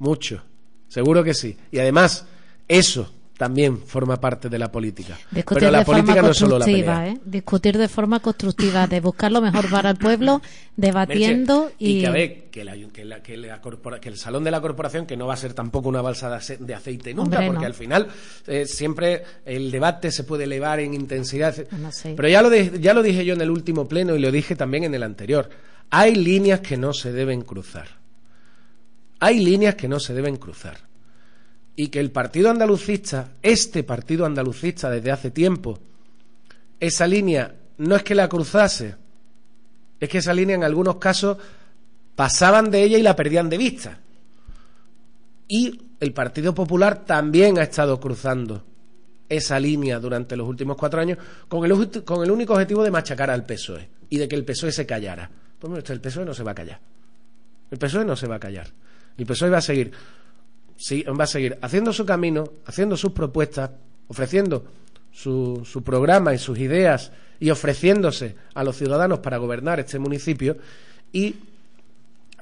mucho. Seguro que sí. Y además, eso también forma parte de la política. Discutir Pero la de política forma no solo la ¿eh? ¿eh? discutir de forma constructiva, de buscar lo mejor para el pueblo, debatiendo y... que que, el salón de la corporación, que no va a ser tampoco una balsa de, aceite nunca, porque al final eh, siempre el debate se puede elevar en intensidad. Pero ya lo, ya lo dije yo en el último pleno y lo dije también en el anterior. Hay líneas que no se deben cruzar. Hay líneas que no se deben cruzar y que el partido andalucista, este partido andalucista desde hace tiempo, esa línea no es que la cruzase, es que esa línea en algunos casos pasaban de ella y la perdían de vista. Y el Partido Popular también ha estado cruzando esa línea durante los últimos cuatro años con el, con el único objetivo de machacar al PSOE y de que el PSOE se callara. Pues el PSOE no se va a callar. El PSOE no se va a callar. El PSOE va a seguir sí, va a seguir haciendo su camino, haciendo sus propuestas, ofreciendo su, programa y sus ideas y ofreciéndose a los ciudadanos para gobernar este municipio y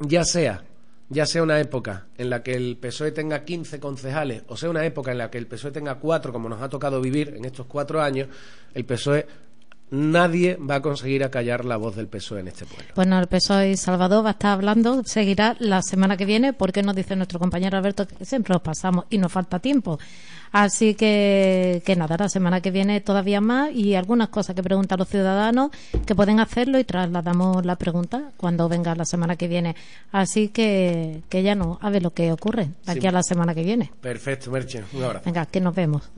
ya sea ya sea una época en la que el PSOE tenga 15 concejales o sea una época en la que el PSOE tenga cuatro como nos ha tocado vivir en estos cuatro años el PSOE nadie va a conseguir acallar la voz del PSOE en este pueblo. Bueno, el PSOE Salvador va a estar hablando, seguirá la semana que viene, porque nos dice nuestro compañero Alberto que siempre nos pasamos y nos falta tiempo. Así que, nada, la semana que viene todavía más y algunas cosas que preguntan los ciudadanos que pueden hacerlo y trasladamos la pregunta cuando venga la semana que viene. Así que, ya no, a ver lo que ocurre de aquí a la semana que viene. Perfecto, Merche, un abrazo. Venga, que nos vemos.